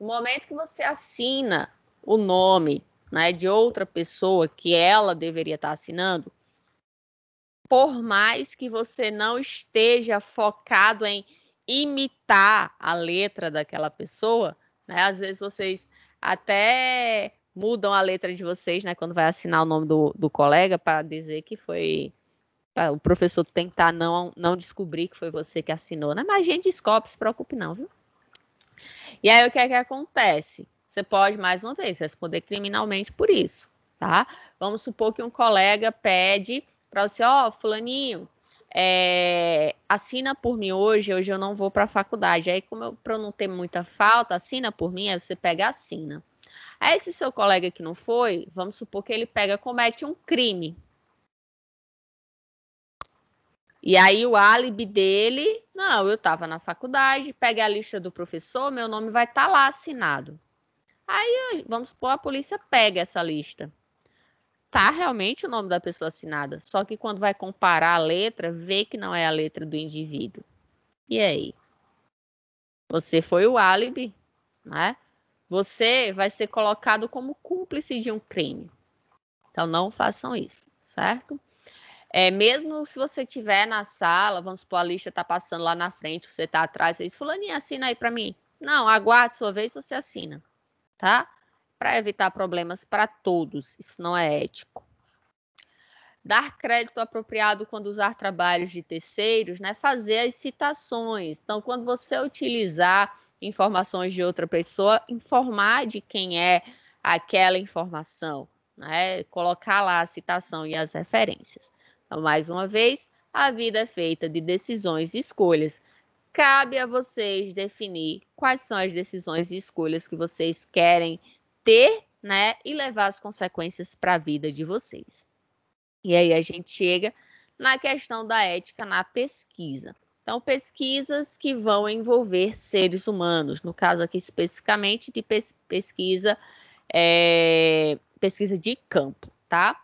No momento que você assina o nome né, de outra pessoa que ela deveria estar tá assinando, por mais que você não esteja focado em imitar a letra daquela pessoa, né, às vezes vocês até mudam a letra de vocês, né, quando vai assinar o nome do, do colega para dizer que foi o professor tentar não não descobrir que foi você que assinou, né? Mas a gente descobre, se preocupe não, viu? E aí o que é que acontece? Você pode, mais uma vez, responder criminalmente por isso, tá? Vamos supor que um colega pede para você, ó, oh, fulaninho, é, assina por mim hoje, hoje eu não vou para a faculdade. Aí, como eu, não ter muita falta, assina por mim, aí você pega assina. Aí, se seu colega que não foi, vamos supor que ele pega, comete um crime, e aí o álibi dele, não, eu estava na faculdade, Pega a lista do professor, meu nome vai estar tá lá assinado. Aí, vamos supor, a polícia pega essa lista. Tá realmente o nome da pessoa assinada, só que quando vai comparar a letra, vê que não é a letra do indivíduo. E aí? Você foi o álibi, né? Você vai ser colocado como cúmplice de um crime. Então não façam isso, certo? É, mesmo se você tiver na sala, vamos supor, a lista está passando lá na frente, você está atrás, você diz, fulaninha, assina aí para mim. Não, aguarde sua vez, você assina, tá? Para evitar problemas para todos, isso não é ético. Dar crédito apropriado quando usar trabalhos de terceiros, né? Fazer as citações. Então, quando você utilizar informações de outra pessoa, informar de quem é aquela informação, né? Colocar lá a citação e as referências. Então, mais uma vez, a vida é feita de decisões e escolhas. Cabe a vocês definir quais são as decisões e escolhas que vocês querem ter, né? E levar as consequências para a vida de vocês. E aí a gente chega na questão da ética na pesquisa. Então, pesquisas que vão envolver seres humanos, no caso aqui especificamente de pesquisa, é, pesquisa de campo, tá?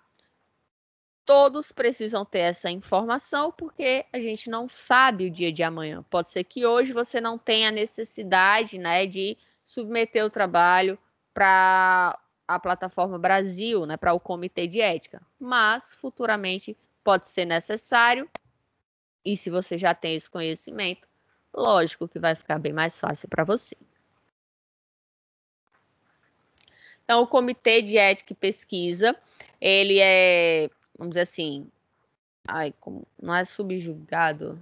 todos precisam ter essa informação porque a gente não sabe o dia de amanhã. Pode ser que hoje você não tenha necessidade né, de submeter o trabalho para a plataforma Brasil, né, para o Comitê de Ética, mas futuramente pode ser necessário. E se você já tem esse conhecimento, lógico que vai ficar bem mais fácil para você. Então, o Comitê de Ética e Pesquisa, ele é vamos dizer assim, ai, como, não é subjugado.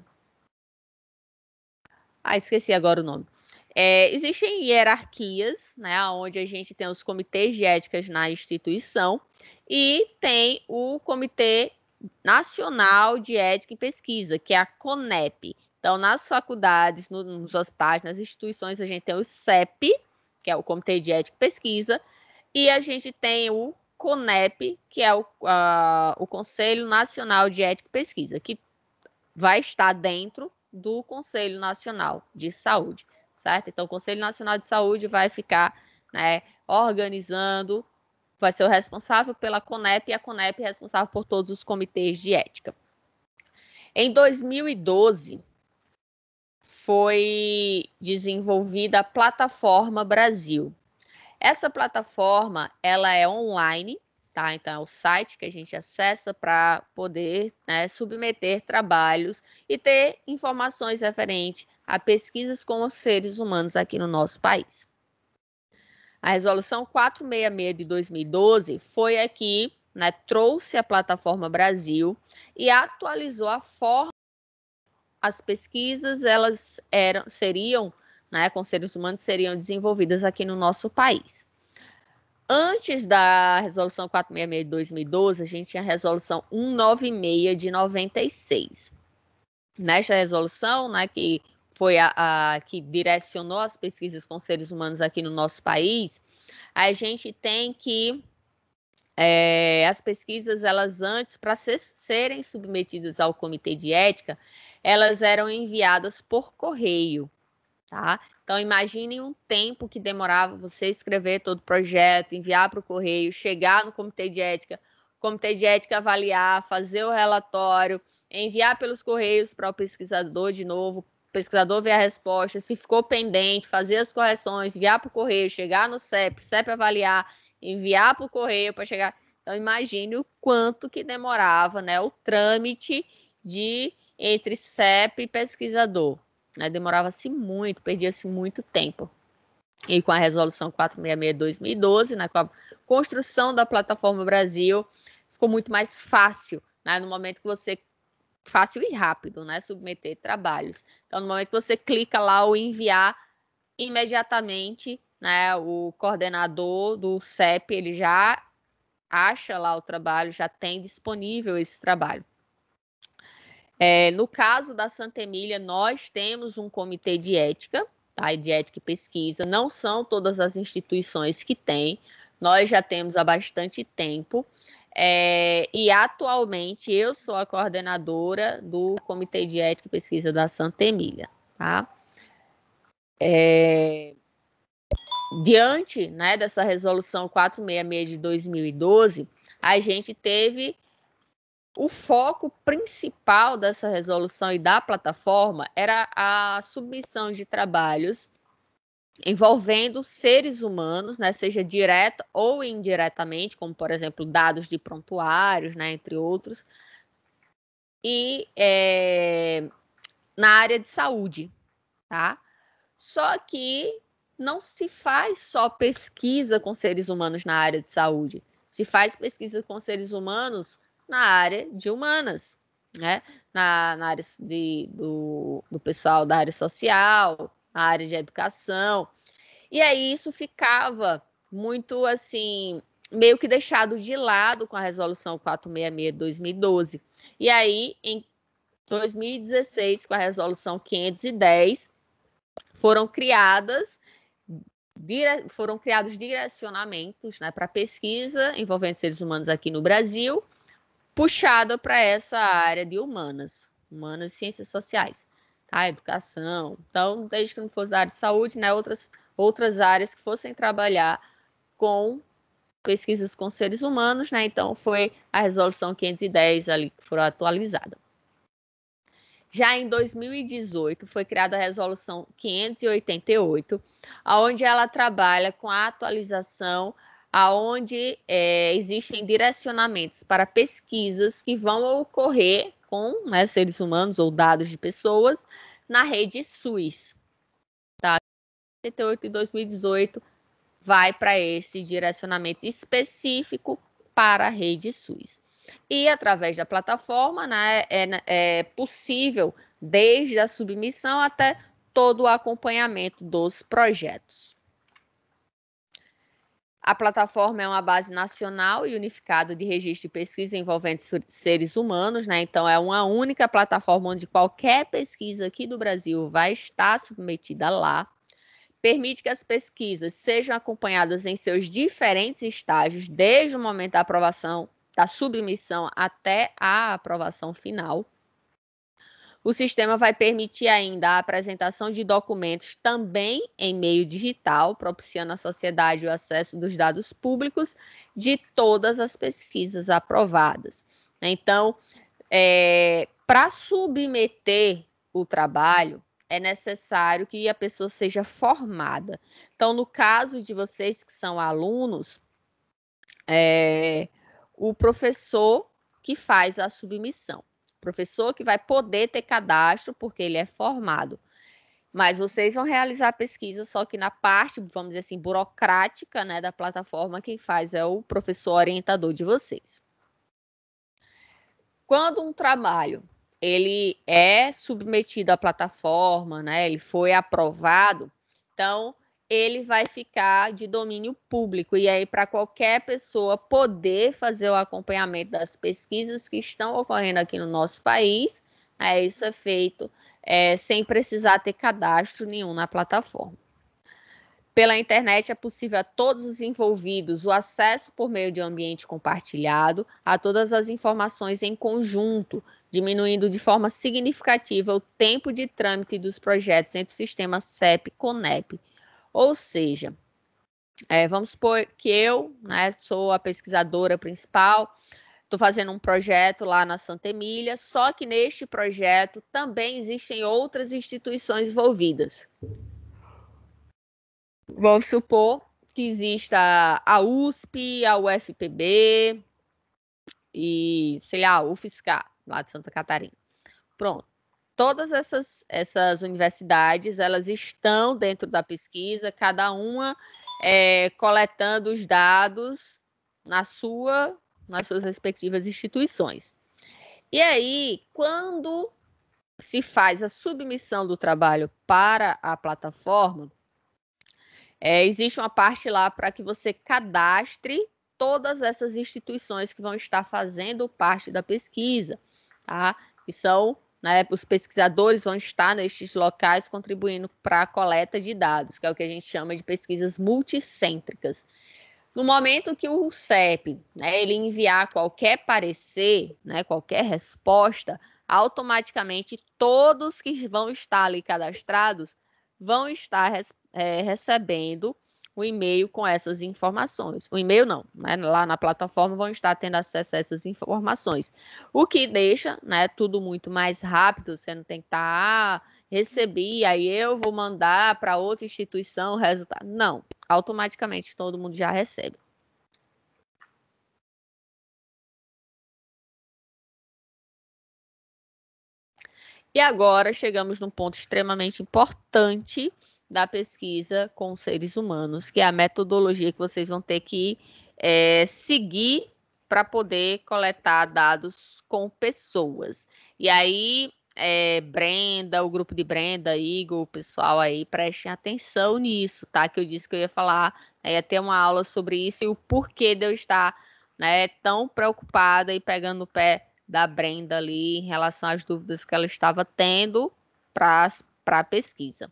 Ah, esqueci agora o nome. É, existem hierarquias, né, onde a gente tem os comitês de éticas na instituição e tem o Comitê Nacional de Ética e Pesquisa, que é a CONEP. Então, nas faculdades, no, nos hospitais, nas instituições, a gente tem o CEP, que é o Comitê de Ética e Pesquisa, e a gente tem o CONEP, que é o, o Conselho Nacional de Ética e Pesquisa, que vai estar dentro do Conselho Nacional de Saúde, certo? Então, o Conselho Nacional de Saúde vai ficar né, organizando, vai ser o responsável pela CONEP e a CONEP é responsável por todos os comitês de ética. Em 2012, foi desenvolvida a Plataforma Brasil, essa plataforma, ela é online, tá? Então é o site que a gente acessa para poder né, submeter trabalhos e ter informações referentes a pesquisas com os seres humanos aqui no nosso país. A resolução 466 de 2012 foi aqui, né, trouxe a plataforma Brasil e atualizou a forma as pesquisas elas eram seriam né, com seres humanos seriam desenvolvidas aqui no nosso país. Antes da resolução 466 de 2012, a gente tinha a resolução 196 de 96. Nesta resolução, né, que foi a, a que direcionou as pesquisas com seres humanos aqui no nosso país, a gente tem que é, as pesquisas, elas antes, para ser, serem submetidas ao comitê de ética, elas eram enviadas por correio tá? Então imagine um tempo que demorava você escrever todo o projeto, enviar para o correio, chegar no comitê de ética, comitê de ética avaliar, fazer o relatório, enviar pelos correios para o pesquisador de novo, pesquisador ver a resposta, se ficou pendente, fazer as correções, enviar para o correio, chegar no CEP, CEP avaliar, enviar para o correio para chegar. Então imagine o quanto que demorava, né, o trâmite de entre CEP e pesquisador né? Demorava-se muito, perdia-se muito tempo. E com a resolução 466-2012, né, com a construção da plataforma Brasil, ficou muito mais fácil, né? No momento que você fácil e rápido, né? Submeter trabalhos. Então, no momento que você clica lá o enviar, imediatamente, né? O coordenador do CEP ele já acha lá o trabalho, já tem disponível esse trabalho. É, no caso da Santa Emília, nós temos um comitê de ética, tá? de ética e pesquisa. Não são todas as instituições que têm, nós já temos há bastante tempo. É, e atualmente eu sou a coordenadora do Comitê de Ética e Pesquisa da Santa Emília. Tá? É, diante né, dessa resolução 466 de 2012, a gente teve o foco principal dessa resolução e da plataforma era a submissão de trabalhos envolvendo seres humanos, né, seja direta ou indiretamente, como por exemplo dados de prontuários, né, entre outros, e é, na área de saúde, tá? Só que não se faz só pesquisa com seres humanos na área de saúde, se faz pesquisa com seres humanos na área de humanas, né? Na, na área de, do, do pessoal da área social, na área de educação. E aí isso ficava muito assim, meio que deixado de lado com a resolução 466 de 2012. E aí, em 2016, com a resolução 510, foram criadas dire... foram criados direcionamentos né, para pesquisa envolvendo seres humanos aqui no Brasil puxada para essa área de humanas, humanas e ciências sociais, tá? Educação. Então, desde que não fosse da área de saúde, né? Outras, outras áreas que fossem trabalhar com pesquisas com seres humanos, né? Então, foi a resolução 510 ali que foi atualizada. Já em 2018 foi criada a resolução 588, onde ela trabalha com a atualização aonde é, existem direcionamentos para pesquisas que vão ocorrer com né, seres humanos ou dados de pessoas na rede SUS. Tá? 78 e 2018 vai para esse direcionamento específico para a rede SUS. E através da plataforma né, é, né, é possível, desde a submissão até todo o acompanhamento dos projetos. A plataforma é uma base nacional e unificada de registro e pesquisa envolvendo seres humanos, né? Então é uma única plataforma onde qualquer pesquisa aqui do Brasil vai estar submetida lá. Permite que as pesquisas sejam acompanhadas em seus diferentes estágios, desde o momento da aprovação, da submissão até a aprovação final. O sistema vai permitir ainda a apresentação de documentos também em meio digital, propiciando à sociedade o acesso dos dados públicos de todas as pesquisas aprovadas. Né? Então, é, para submeter o trabalho, é necessário que a pessoa seja formada. Então, no caso de vocês que são alunos, é, o professor que faz a submissão professor que vai poder ter cadastro, porque ele é formado. Mas vocês vão realizar a pesquisa, só que na parte, vamos dizer assim, burocrática né, da plataforma, quem faz é o professor orientador de vocês. Quando um trabalho ele é submetido à plataforma, né, ele foi aprovado, então ele vai ficar de domínio público. E aí, para qualquer pessoa poder fazer o acompanhamento das pesquisas que estão ocorrendo aqui no nosso país, é, isso é feito é, sem precisar ter cadastro nenhum na plataforma. Pela internet é possível a todos os envolvidos o acesso por meio de um ambiente compartilhado a todas as informações em conjunto, diminuindo de forma significativa o tempo de trâmite dos projetos entre o sistema CEP e CONEP ou seja, é, vamos supor que eu né, sou a pesquisadora principal, estou fazendo um projeto lá na Santa Emília, só que neste projeto também existem outras instituições envolvidas. Vamos supor que exista a USP, a UFPB e, sei lá, o UFSCar, lá de Santa Catarina. Pronto todas essas, essas universidades elas estão dentro da pesquisa, cada uma é, coletando os dados na sua, nas suas respectivas instituições. E aí, quando se faz a submissão do trabalho para a plataforma, é, existe uma parte lá para que você cadastre todas essas instituições que vão estar fazendo parte da pesquisa, tá? Que são né, os pesquisadores vão estar nestes locais contribuindo para a coleta de dados, que é o que a gente chama de pesquisas multicêntricas. No momento que o CEP né, ele enviar qualquer parecer, né, qualquer resposta, automaticamente todos que vão estar ali cadastrados vão estar é, recebendo o e-mail com essas informações. O e-mail não, né? lá na plataforma vão estar tendo acesso a essas informações. O que deixa né, tudo muito mais rápido, você não tem que estar, tá, ah, recebi, aí eu vou mandar para outra instituição o resultado. Não, automaticamente todo mundo já recebe. E agora chegamos num ponto extremamente importante da pesquisa com seres humanos, que é a metodologia que vocês vão ter que é, seguir para poder coletar dados com pessoas. E aí, é, Brenda, o grupo de Brenda, Igor, o pessoal aí, prestem atenção nisso, tá? Que eu disse que eu ia falar, né, ia ter uma aula sobre isso e o porquê de eu estar né, tão preocupada e pegando o pé da Brenda ali em relação às dúvidas que ela estava tendo para a pesquisa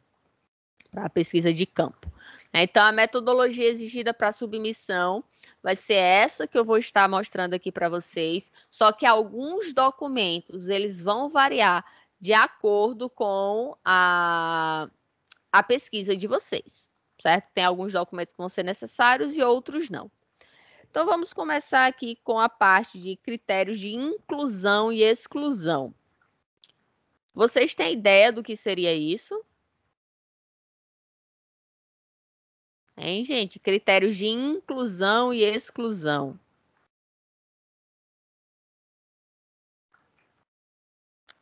para a pesquisa de campo. Né? Então, a metodologia exigida para submissão vai ser essa que eu vou estar mostrando aqui para vocês, só que alguns documentos eles vão variar de acordo com a, a pesquisa de vocês, certo? Tem alguns documentos que vão ser necessários e outros não. Então, vamos começar aqui com a parte de critérios de inclusão e exclusão. Vocês têm ideia do que seria isso? Hein, gente? Critérios de inclusão e exclusão.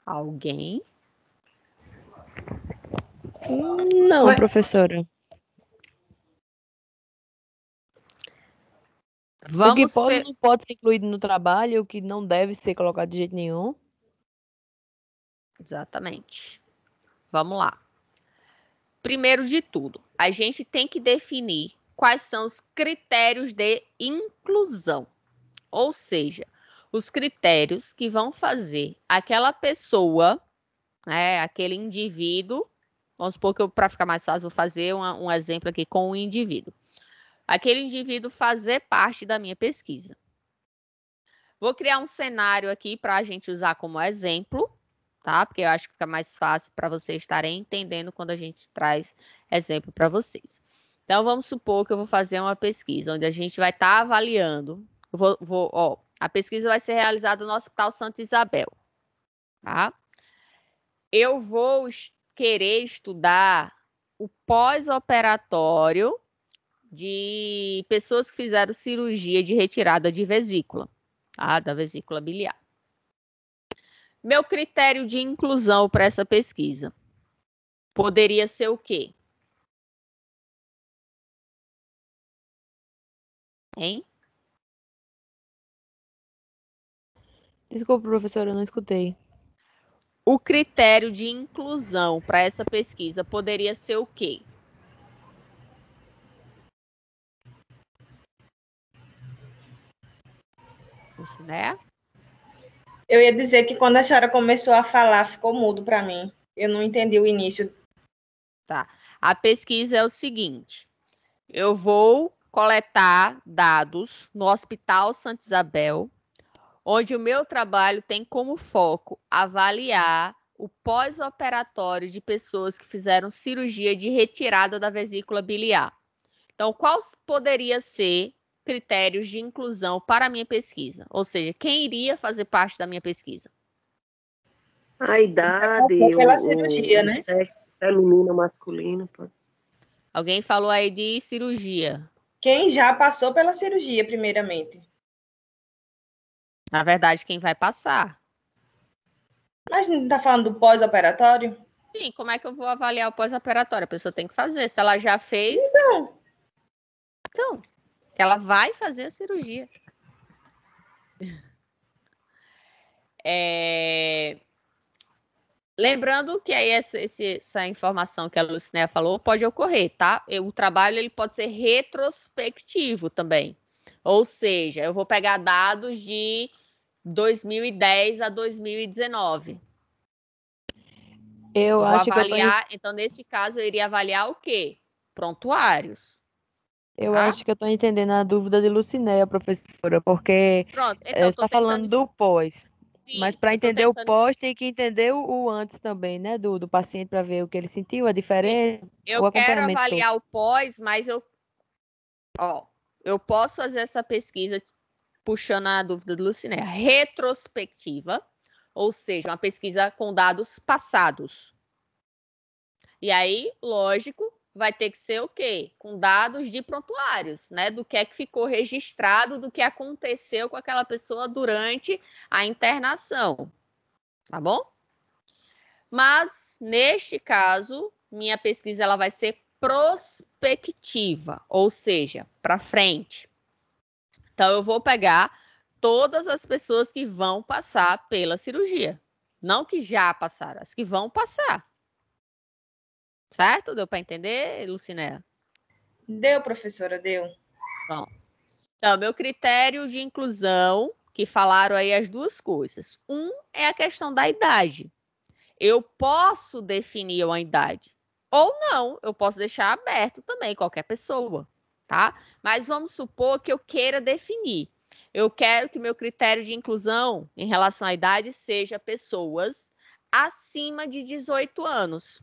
Alguém? Não, professora. Vamos o que pode, ter... não pode ser incluído no trabalho, o que não deve ser colocado de jeito nenhum. Exatamente. Vamos lá. Primeiro de tudo, a gente tem que definir quais são os critérios de inclusão. Ou seja, os critérios que vão fazer aquela pessoa, né, aquele indivíduo, vamos supor que eu, para ficar mais fácil, vou fazer uma, um exemplo aqui com o um indivíduo. Aquele indivíduo fazer parte da minha pesquisa. Vou criar um cenário aqui para a gente usar como exemplo, tá? Porque eu acho que fica mais fácil para vocês estarem entendendo quando a gente traz exemplo para vocês. Então, vamos supor que eu vou fazer uma pesquisa onde a gente vai estar tá avaliando. Eu vou, vou, ó, a pesquisa vai ser realizada no Hospital Santa Isabel, tá? Eu vou querer estudar o pós-operatório de pessoas que fizeram cirurgia de retirada de vesícula, tá? Da vesícula biliar. Meu critério de inclusão para essa pesquisa poderia ser o quê? Hein? Desculpa, professora, eu não escutei. O critério de inclusão para essa pesquisa poderia ser o quê? Né? Eu ia dizer que quando a senhora começou a falar, ficou mudo para mim. Eu não entendi o início. Tá. A pesquisa é o seguinte: eu vou coletar dados no Hospital Santa Isabel, onde o meu trabalho tem como foco avaliar o pós-operatório de pessoas que fizeram cirurgia de retirada da vesícula biliar. Então, qual poderia ser critérios de inclusão para a minha pesquisa? Ou seja, quem iria fazer parte da minha pesquisa? A idade, então, pela o, cirurgia, o né? sexo feminino, masculino. Pô. Alguém falou aí de cirurgia. Quem já passou pela cirurgia, primeiramente? Na verdade, quem vai passar. Mas não está falando do pós-operatório? Sim, como é que eu vou avaliar o pós-operatório? A pessoa tem que fazer. Se ela já fez. Então. Então. Ela vai fazer a cirurgia. É... Lembrando que aí essa, essa, informação que a Lucinéia falou pode ocorrer, tá? O trabalho ele pode ser retrospectivo também. Ou seja, eu vou pegar dados de 2010 a 2019. Eu vou acho avaliar, que eu... então nesse caso eu iria avaliar o quê? Prontuários. Eu ah? acho que eu tô entendendo a dúvida de Lucinéia, professora, porque Pronto, então, está falando do pós. Sim, Mas para entender o pós, tem que entender o antes também, né, do, do paciente, para ver o que ele sentiu, a diferença. Eu quero avaliar todo. o pós, mas eu. Ó, eu posso fazer essa pesquisa, puxando a dúvida do Lucinéia, retrospectiva, ou seja, uma pesquisa com dados passados. E aí, lógico, vai ter que ser o quê? Com dados de prontuários, né? Do que é que ficou registrado, do que aconteceu com aquela pessoa durante a internação. Tá bom? Mas neste caso, minha pesquisa ela vai ser prospectiva, ou seja, para frente. Então eu vou pegar todas as pessoas que vão passar pela cirurgia, não que já passaram, as que vão passar. Certo? Deu para entender, Lucinéia? Deu, professora, deu. Bom. Então, meu critério de inclusão, que falaram aí as duas coisas. Um é a questão da idade. Eu posso definir uma idade. Ou não, eu posso deixar aberto também, qualquer pessoa, tá? Mas vamos supor que eu queira definir. Eu quero que meu critério de inclusão em relação à idade seja pessoas acima de 18 anos.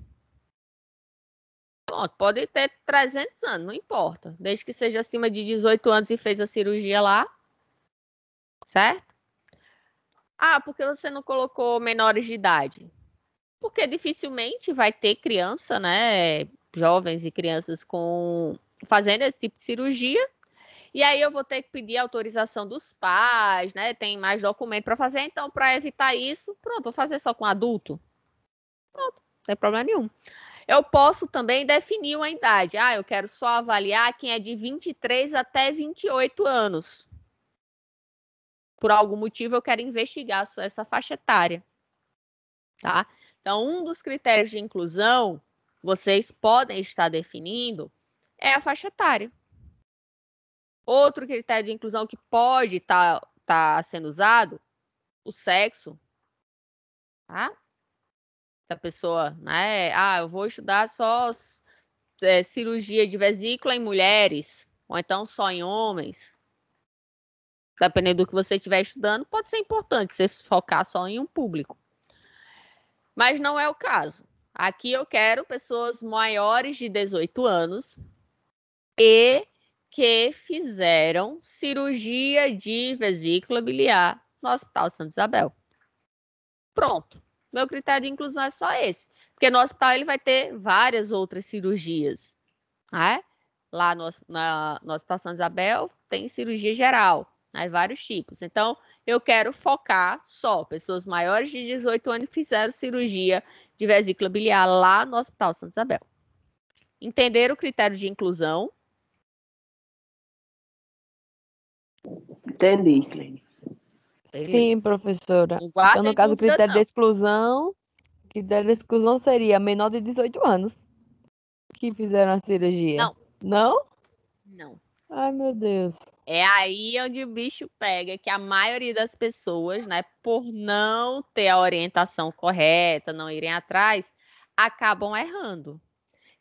Pronto, pode ter 300 anos, não importa. Desde que seja acima de 18 anos e fez a cirurgia lá. Certo? Ah, porque você não colocou menores de idade? Porque dificilmente vai ter criança, né? Jovens e crianças com fazendo esse tipo de cirurgia. E aí eu vou ter que pedir autorização dos pais, né? Tem mais documento para fazer, então para evitar isso, pronto, vou fazer só com adulto. Pronto, não tem problema nenhum. Eu posso também definir uma idade. Ah, eu quero só avaliar quem é de 23 até 28 anos. Por algum motivo, eu quero investigar essa faixa etária. Tá? Então, um dos critérios de inclusão, vocês podem estar definindo, é a faixa etária. Outro critério de inclusão que pode estar tá, tá sendo usado, o sexo. Tá? da pessoa, né? Ah, eu vou estudar só é, cirurgia de vesícula em mulheres, ou então só em homens. Dependendo do que você estiver estudando, pode ser importante você focar só em um público. Mas não é o caso. Aqui eu quero pessoas maiores de 18 anos e que fizeram cirurgia de vesícula biliar no Hospital Santa Isabel. Pronto. Meu critério de inclusão é só esse. Porque no hospital ele vai ter várias outras cirurgias. Né? Lá no, na, no Hospital Santa Isabel tem cirurgia geral, né? vários tipos. Então, eu quero focar só pessoas maiores de 18 anos que fizeram cirurgia de vesícula biliar lá no Hospital Santa Isabel. Entenderam o critério de inclusão? Entendi, Clínica. Beleza. Sim, professora. Então, no é caso, o critério não. de exclusão, critério de exclusão seria menor de 18 anos que fizeram a cirurgia. Não. Não? Não. Ai, meu Deus. É aí onde o bicho pega, que a maioria das pessoas, né, por não ter a orientação correta, não irem atrás, acabam errando.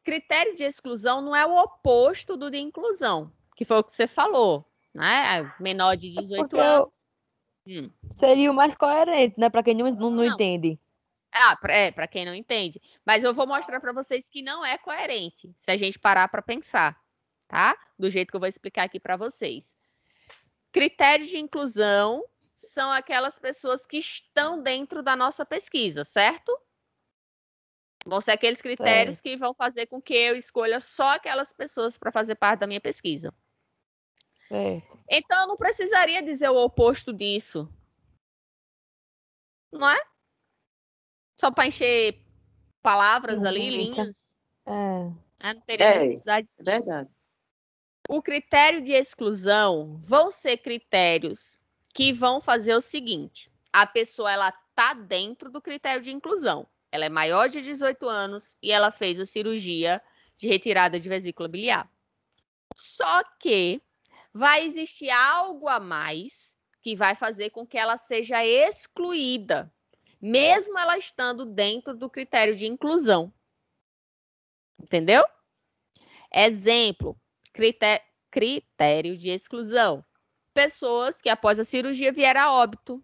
Critério de exclusão não é o oposto do de inclusão, que foi o que você falou, né? Menor de 18 é anos. Hum. Seria o mais coerente, né? Para quem não, não, não, entende. Ah, é, para quem não entende. Mas eu vou mostrar para vocês que não é coerente, se a gente parar para pensar, tá? Do jeito que eu vou explicar aqui para vocês. Critérios de inclusão são aquelas pessoas que estão dentro da nossa pesquisa, certo? Vão ser aqueles critérios é. que vão fazer com que eu escolha só aquelas pessoas para fazer parte da minha pesquisa. Certo. É. Então eu não precisaria dizer o oposto disso. Não é? Só para encher palavras uhum. ali, então. linhas. É. Ah, não teria é, necessidade disso. É verdade. O critério de exclusão vão ser critérios que vão fazer o seguinte: a pessoa ela tá dentro do critério de inclusão. Ela é maior de 18 anos e ela fez a cirurgia de retirada de vesícula biliar. Só que vai existir algo a mais que vai fazer com que ela seja excluída, mesmo ela estando dentro do critério de inclusão. Entendeu? Exemplo: critério, critério de exclusão. Pessoas que após a cirurgia vieram a óbito.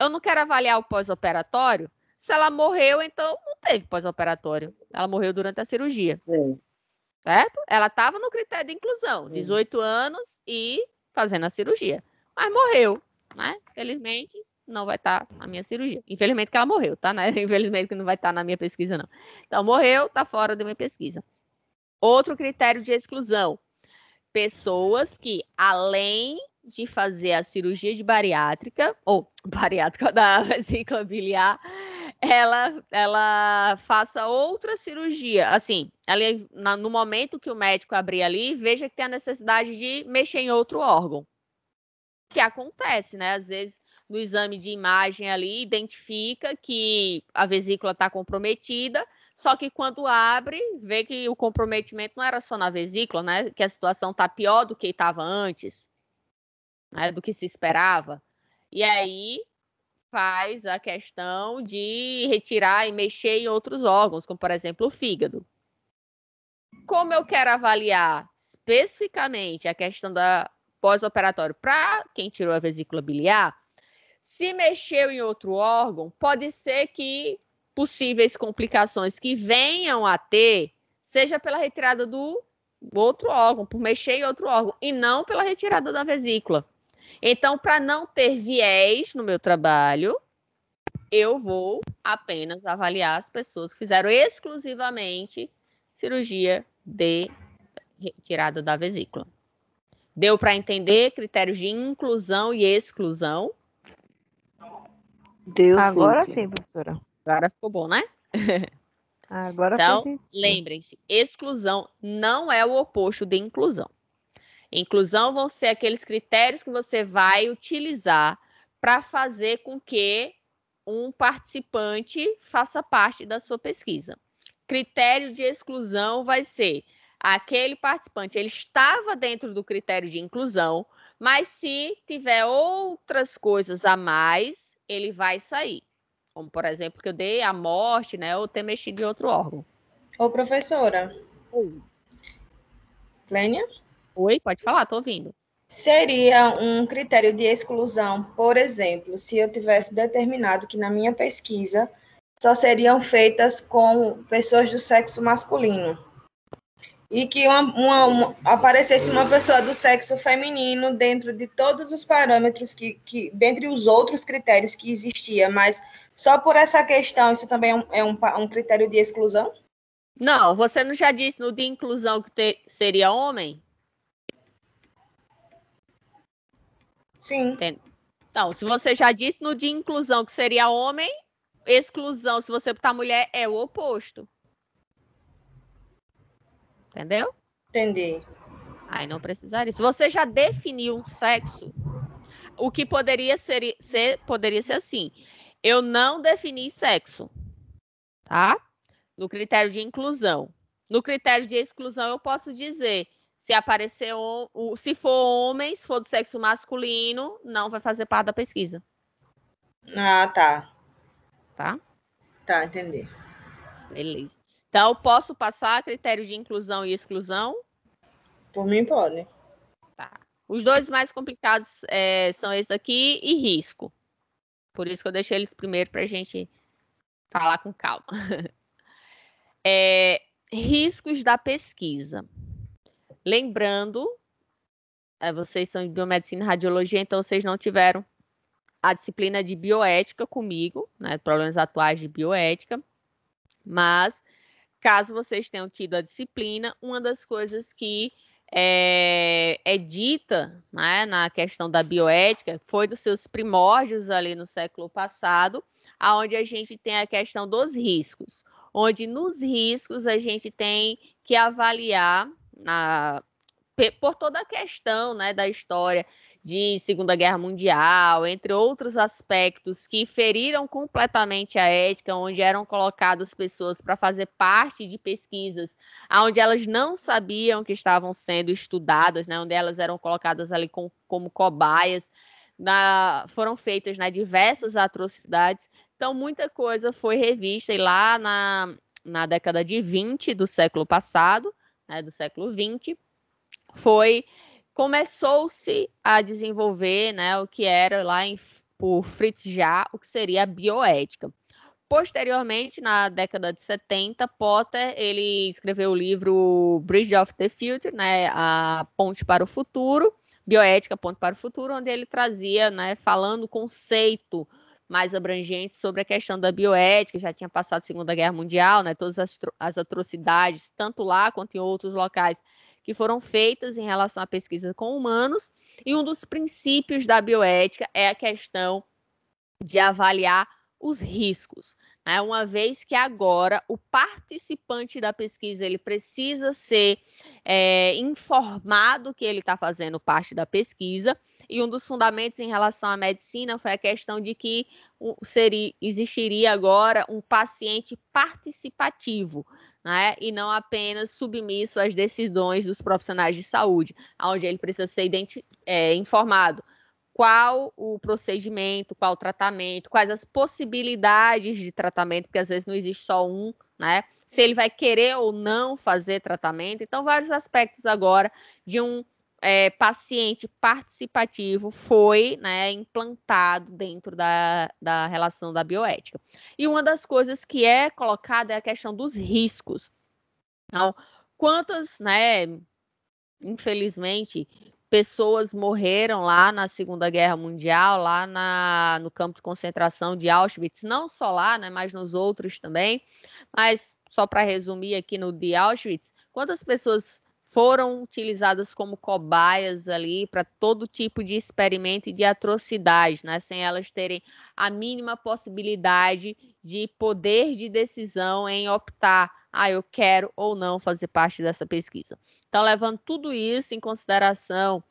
Eu não quero avaliar o pós-operatório. Se ela morreu, então não teve pós-operatório. Ela morreu durante a cirurgia. Sim. É certo? Ela estava no critério de inclusão, 18 anos e fazendo a cirurgia. Mas morreu, né? Felizmente, não vai estar tá na minha cirurgia. Infelizmente que ela morreu, tá? Né? Infelizmente que não vai estar tá na minha pesquisa, não. Então, morreu, está fora da minha pesquisa. Outro critério de exclusão: pessoas que, além de fazer a cirurgia de bariátrica, ou bariátrica da vesícula biliar, ela, ela faça outra cirurgia. Assim, ali, na, no momento que o médico abrir ali, veja que tem a necessidade de mexer em outro órgão. Que acontece, né? Às vezes, no exame de imagem ali, identifica que a vesícula está comprometida, só que quando abre, vê que o comprometimento não era só na vesícula, né? Que a situação está pior do que estava antes, né? do que se esperava. E aí faz a questão de retirar e mexer em outros órgãos, como por exemplo o fígado. Como eu quero avaliar especificamente a questão da pós-operatório para quem tirou a vesícula biliar, se mexeu em outro órgão, pode ser que possíveis complicações que venham a ter seja pela retirada do outro órgão, por mexer em outro órgão, e não pela retirada da vesícula. Então, para não ter viés no meu trabalho, eu vou apenas avaliar as pessoas que fizeram exclusivamente cirurgia de retirada da vesícula. Deu para entender critérios de inclusão e exclusão? Deu Agora sim, sim professora. Agora ficou bom, né? Agora Então, lembrem-se, exclusão não é o oposto de inclusão. Inclusão vão ser aqueles critérios que você vai utilizar para fazer com que um participante faça parte da sua pesquisa. Critério de exclusão vai ser aquele participante, ele estava dentro do critério de inclusão, mas se tiver outras coisas a mais, ele vai sair. Como, por exemplo, que eu dei a morte, né, ou ter mexido em outro órgão. Ô, professora. Oi. Lênia? Oi, pode falar, estou ouvindo. Seria um critério de exclusão, por exemplo, se eu tivesse determinado que na minha pesquisa só seriam feitas com pessoas do sexo masculino e que uma, uma, uma, aparecesse uma pessoa do sexo feminino dentro de todos os parâmetros que, que dentre os outros critérios que existia, mas só por essa questão isso também é um, é um, um critério de exclusão? Não, você não já disse no de inclusão que te, seria homem? Sim. Então, se você já disse no de inclusão que seria homem, exclusão, se você botar mulher, é o oposto. Entendeu? Entendi. Aí não precisaria. Se você já definiu um sexo, o que poderia ser, ser poderia ser assim: eu não defini sexo, tá? No critério de inclusão. No critério de exclusão, eu posso dizer se aparecer o, se for homem, se for do sexo masculino, não vai fazer parte da pesquisa. Ah, tá. Tá? Tá, entendi. Beleza. Então, posso passar critérios de inclusão e exclusão? Por mim, pode. Tá. Os dois mais complicados é, são esse aqui e risco. Por isso que eu deixei eles primeiro para a gente falar com calma. É, riscos da pesquisa. Lembrando, é, vocês são de biomedicina e radiologia, então vocês não tiveram a disciplina de bioética comigo, né? Problemas atuais de bioética. Mas, caso vocês tenham tido a disciplina, uma das coisas que é, é, dita né, na questão da bioética foi dos seus primórdios ali no século passado, aonde a gente tem a questão dos riscos, onde nos riscos a gente tem que avaliar na, por toda a questão né, da história de Segunda Guerra Mundial, entre outros aspectos que feriram completamente a ética, onde eram colocadas pessoas para fazer parte de pesquisas, onde elas não sabiam que estavam sendo estudadas, né, onde elas eram colocadas ali com, como cobaias, na, foram feitas né, diversas atrocidades. Então, muita coisa foi revista e lá na, na década de 20 do século passado, né, do século XX, foi começou-se a desenvolver né, o que era lá em, por Fritz Jarr, o que seria a bioética. Posteriormente, na década de 70, Potter ele escreveu o livro Bridge of the Future, né, a ponte para o futuro, bioética ponte para o futuro, onde ele trazia, né, falando o conceito mais abrangente sobre a questão da bioética, já tinha passado a Segunda Guerra Mundial, né, todas as, as atrocidades, tanto lá quanto em outros locais, que foram feitas em relação à pesquisa com humanos. E um dos princípios da bioética é a questão de avaliar os riscos. Né? Uma vez que agora o participante da pesquisa ele precisa ser é, informado que ele está fazendo parte da pesquisa e um dos fundamentos em relação à medicina foi a questão de que seria, existiria agora um paciente participativo, né? e não apenas submisso às decisões dos profissionais de saúde, onde ele precisa ser é, informado qual o procedimento, qual o tratamento, quais as possibilidades de tratamento, porque às vezes não existe só um, né? Se ele vai querer ou não fazer tratamento. Então, vários aspectos agora de um é, paciente participativo foi né, implantado dentro da, da relação da bioética. E uma das coisas que é colocada é a questão dos riscos. Então, quantas, né, infelizmente, pessoas morreram lá na Segunda Guerra Mundial, lá na, no campo de concentração de Auschwitz, não só lá, né, mas nos outros também. Mas, só para resumir aqui no de Auschwitz, quantas pessoas foram utilizadas como cobaias ali para todo tipo de experimento e de atrocidade, né? sem elas terem a mínima possibilidade de poder de decisão em optar, ah, eu quero ou não fazer parte dessa pesquisa. Então, levando tudo isso em consideração,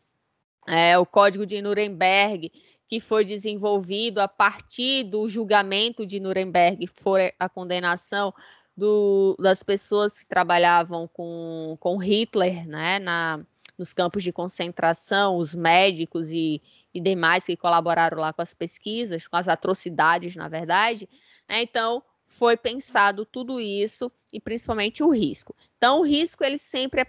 é, o Código de Nuremberg, que foi desenvolvido a partir do julgamento de Nuremberg, foi a condenação do, das pessoas que trabalhavam com, com Hitler, né, na, nos campos de concentração, os médicos e, e demais que colaboraram lá com as pesquisas, com as atrocidades, na verdade. Né, então, foi pensado tudo isso e principalmente o risco. Então, o risco ele sempre é,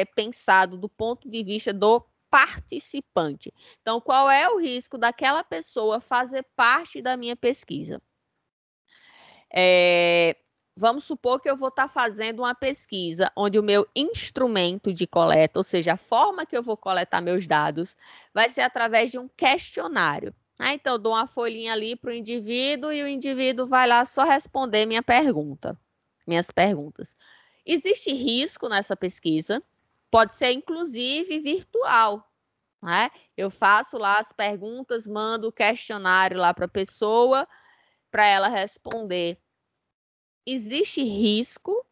é pensado do ponto de vista do participante. Então, qual é o risco daquela pessoa fazer parte da minha pesquisa? É, vamos supor que eu vou estar tá fazendo uma pesquisa onde o meu instrumento de coleta, ou seja, a forma que eu vou coletar meus dados, vai ser através de um questionário. Ah, então, eu dou uma folhinha ali para o indivíduo e o indivíduo vai lá só responder minha pergunta, minhas perguntas. Existe risco nessa pesquisa, pode ser inclusive virtual. Né? Eu faço lá as perguntas, mando o questionário lá para a pessoa para ela responder Existe risco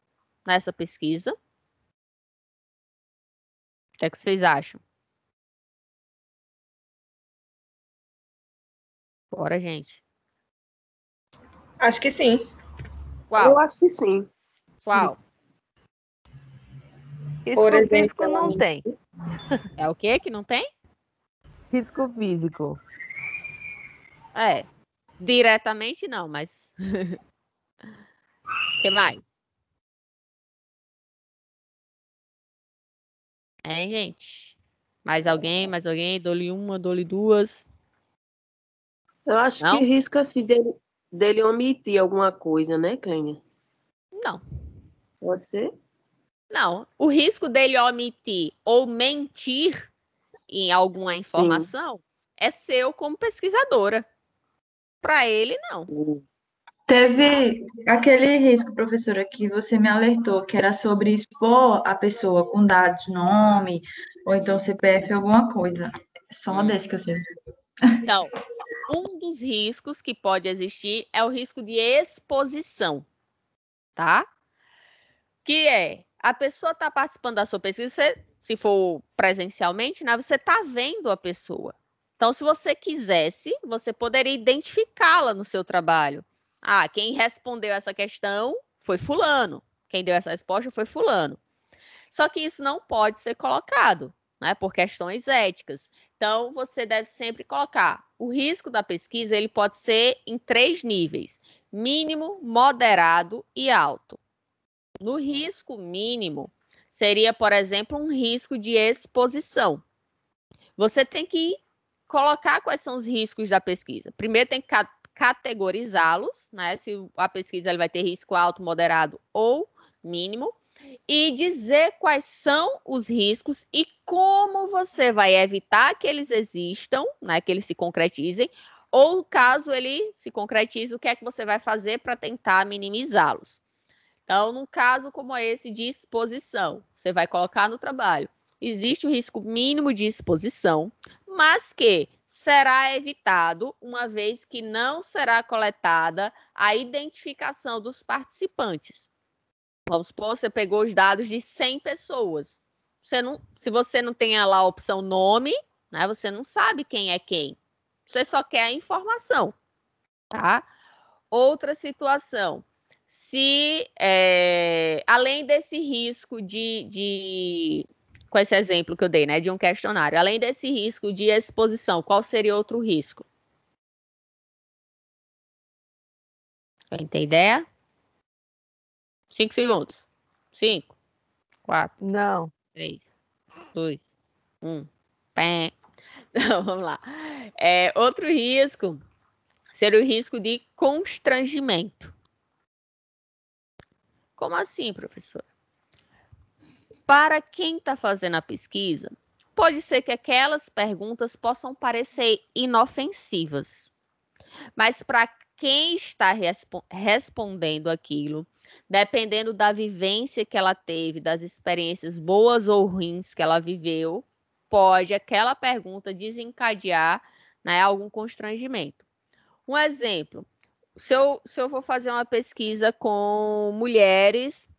nessa pesquisa? O que, é que vocês acham? Bora, gente. Acho que sim. Qual? Eu acho que sim. Qual? Risco Por exemplo, físico não tem. É o que que não tem? Risco físico. É. Diretamente não, mas O que mais? É, gente. Mais alguém? Mais alguém? Dole uma, dole duas. Eu acho Não? que risco assim dele, dele omitir alguma coisa, né, Clênia? Não. Pode ser? Não. O risco dele omitir ou mentir em alguma informação Sim. é seu como pesquisadora. Para ele, não. Sim. Hum. Teve aquele risco, professora, que você me alertou, que era sobre expor a pessoa com dados, nome, ou então CPF, alguma coisa. Só uma desse que eu sei. Então, um dos riscos que pode existir é o risco de exposição, tá? Que é, a pessoa está participando da sua pesquisa, você, se for presencialmente, né, você está vendo a pessoa. Então, se você quisesse, você poderia identificá-la no seu trabalho ah, quem respondeu essa questão foi Fulano. Quem deu essa resposta foi Fulano. Só que isso não pode ser colocado, né? Por questões éticas. Então, você deve sempre colocar o risco da pesquisa, ele pode ser em três níveis: mínimo, moderado e alto. No risco mínimo, seria, por exemplo, um risco de exposição. Você tem que colocar quais são os riscos da pesquisa. Primeiro tem que categorizá-los, né? Se a pesquisa ele vai ter risco alto, moderado ou mínimo, e dizer quais são os riscos e como você vai evitar que eles existam, né? Que eles se concretizem, ou caso ele se concretize, o que é que você vai fazer para tentar minimizá-los? Então, num caso como esse de exposição, você vai colocar no trabalho. Existe o risco mínimo de exposição, mas que será evitado, uma vez que não será coletada a identificação dos participantes. Vamos supor, você pegou os dados de 100 pessoas. Você não, se você não tem lá a opção nome, né, você não sabe quem é quem. Você só quer a informação, tá? Outra situação, se é, além desse risco de, de com esse exemplo que eu dei, né, de um questionário. Além desse risco de exposição, qual seria outro risco? tem ideia? Cinco segundos. Cinco, quatro. Não. Três, dois, um. Pé. Então, vamos lá. É, outro risco seria o risco de constrangimento. Como assim, professor? Para quem está fazendo a pesquisa, pode ser que aquelas perguntas possam parecer inofensivas, mas para quem está respondendo aquilo, dependendo da vivência que ela teve, das experiências boas ou ruins que ela viveu, pode aquela pergunta desencadear né, algum constrangimento. Um exemplo: se eu, se eu for fazer uma pesquisa com mulheres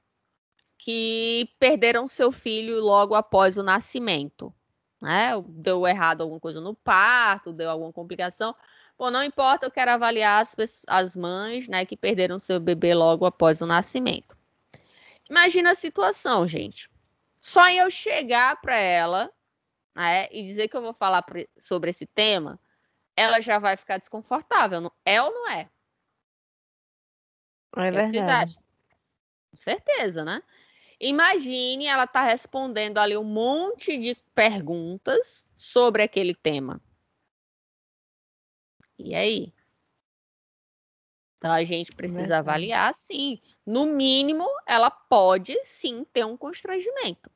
que perderam seu filho logo após o nascimento. Né? Deu errado alguma coisa no parto, deu alguma complicação. Bom, não importa, eu quero avaliar as, pessoas, as mães né, que perderam seu bebê logo após o nascimento. Imagina a situação, gente. Só em eu chegar para ela né, e dizer que eu vou falar sobre esse tema, ela já vai ficar desconfortável. É ou não é? É, é verdade. Com certeza, né? Imagine ela tá respondendo ali um monte de perguntas sobre aquele tema. E aí? Então a gente precisa é. avaliar, sim. No mínimo, ela pode sim ter um constrangimento.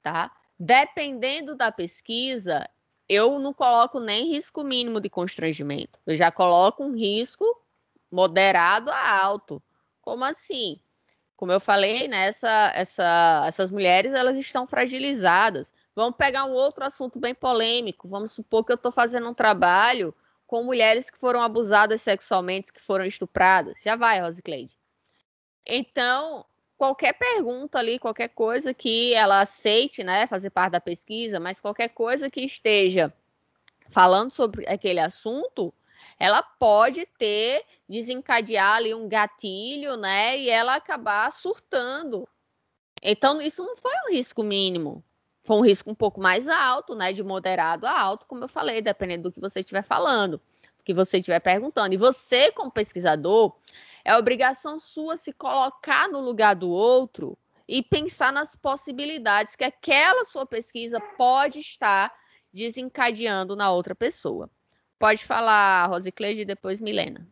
Tá? Dependendo da pesquisa, eu não coloco nem risco mínimo de constrangimento. Eu já coloco um risco moderado a alto. Como assim? Como eu falei, né, essa, essa, essas mulheres elas estão fragilizadas. Vamos pegar um outro assunto bem polêmico. Vamos supor que eu estou fazendo um trabalho com mulheres que foram abusadas sexualmente, que foram estupradas. Já vai, Rose Então, qualquer pergunta ali, qualquer coisa que ela aceite, né, fazer parte da pesquisa, mas qualquer coisa que esteja falando sobre aquele assunto, ela pode ter, desencadear ali um gatilho, né? E ela acabar surtando. Então, isso não foi um risco mínimo. Foi um risco um pouco mais alto, né? De moderado a alto, como eu falei, dependendo do que você estiver falando, do que você estiver perguntando. E você, como pesquisador, é obrigação sua se colocar no lugar do outro e pensar nas possibilidades que aquela sua pesquisa pode estar desencadeando na outra pessoa. Pode falar, Rosicleide, e depois Milena.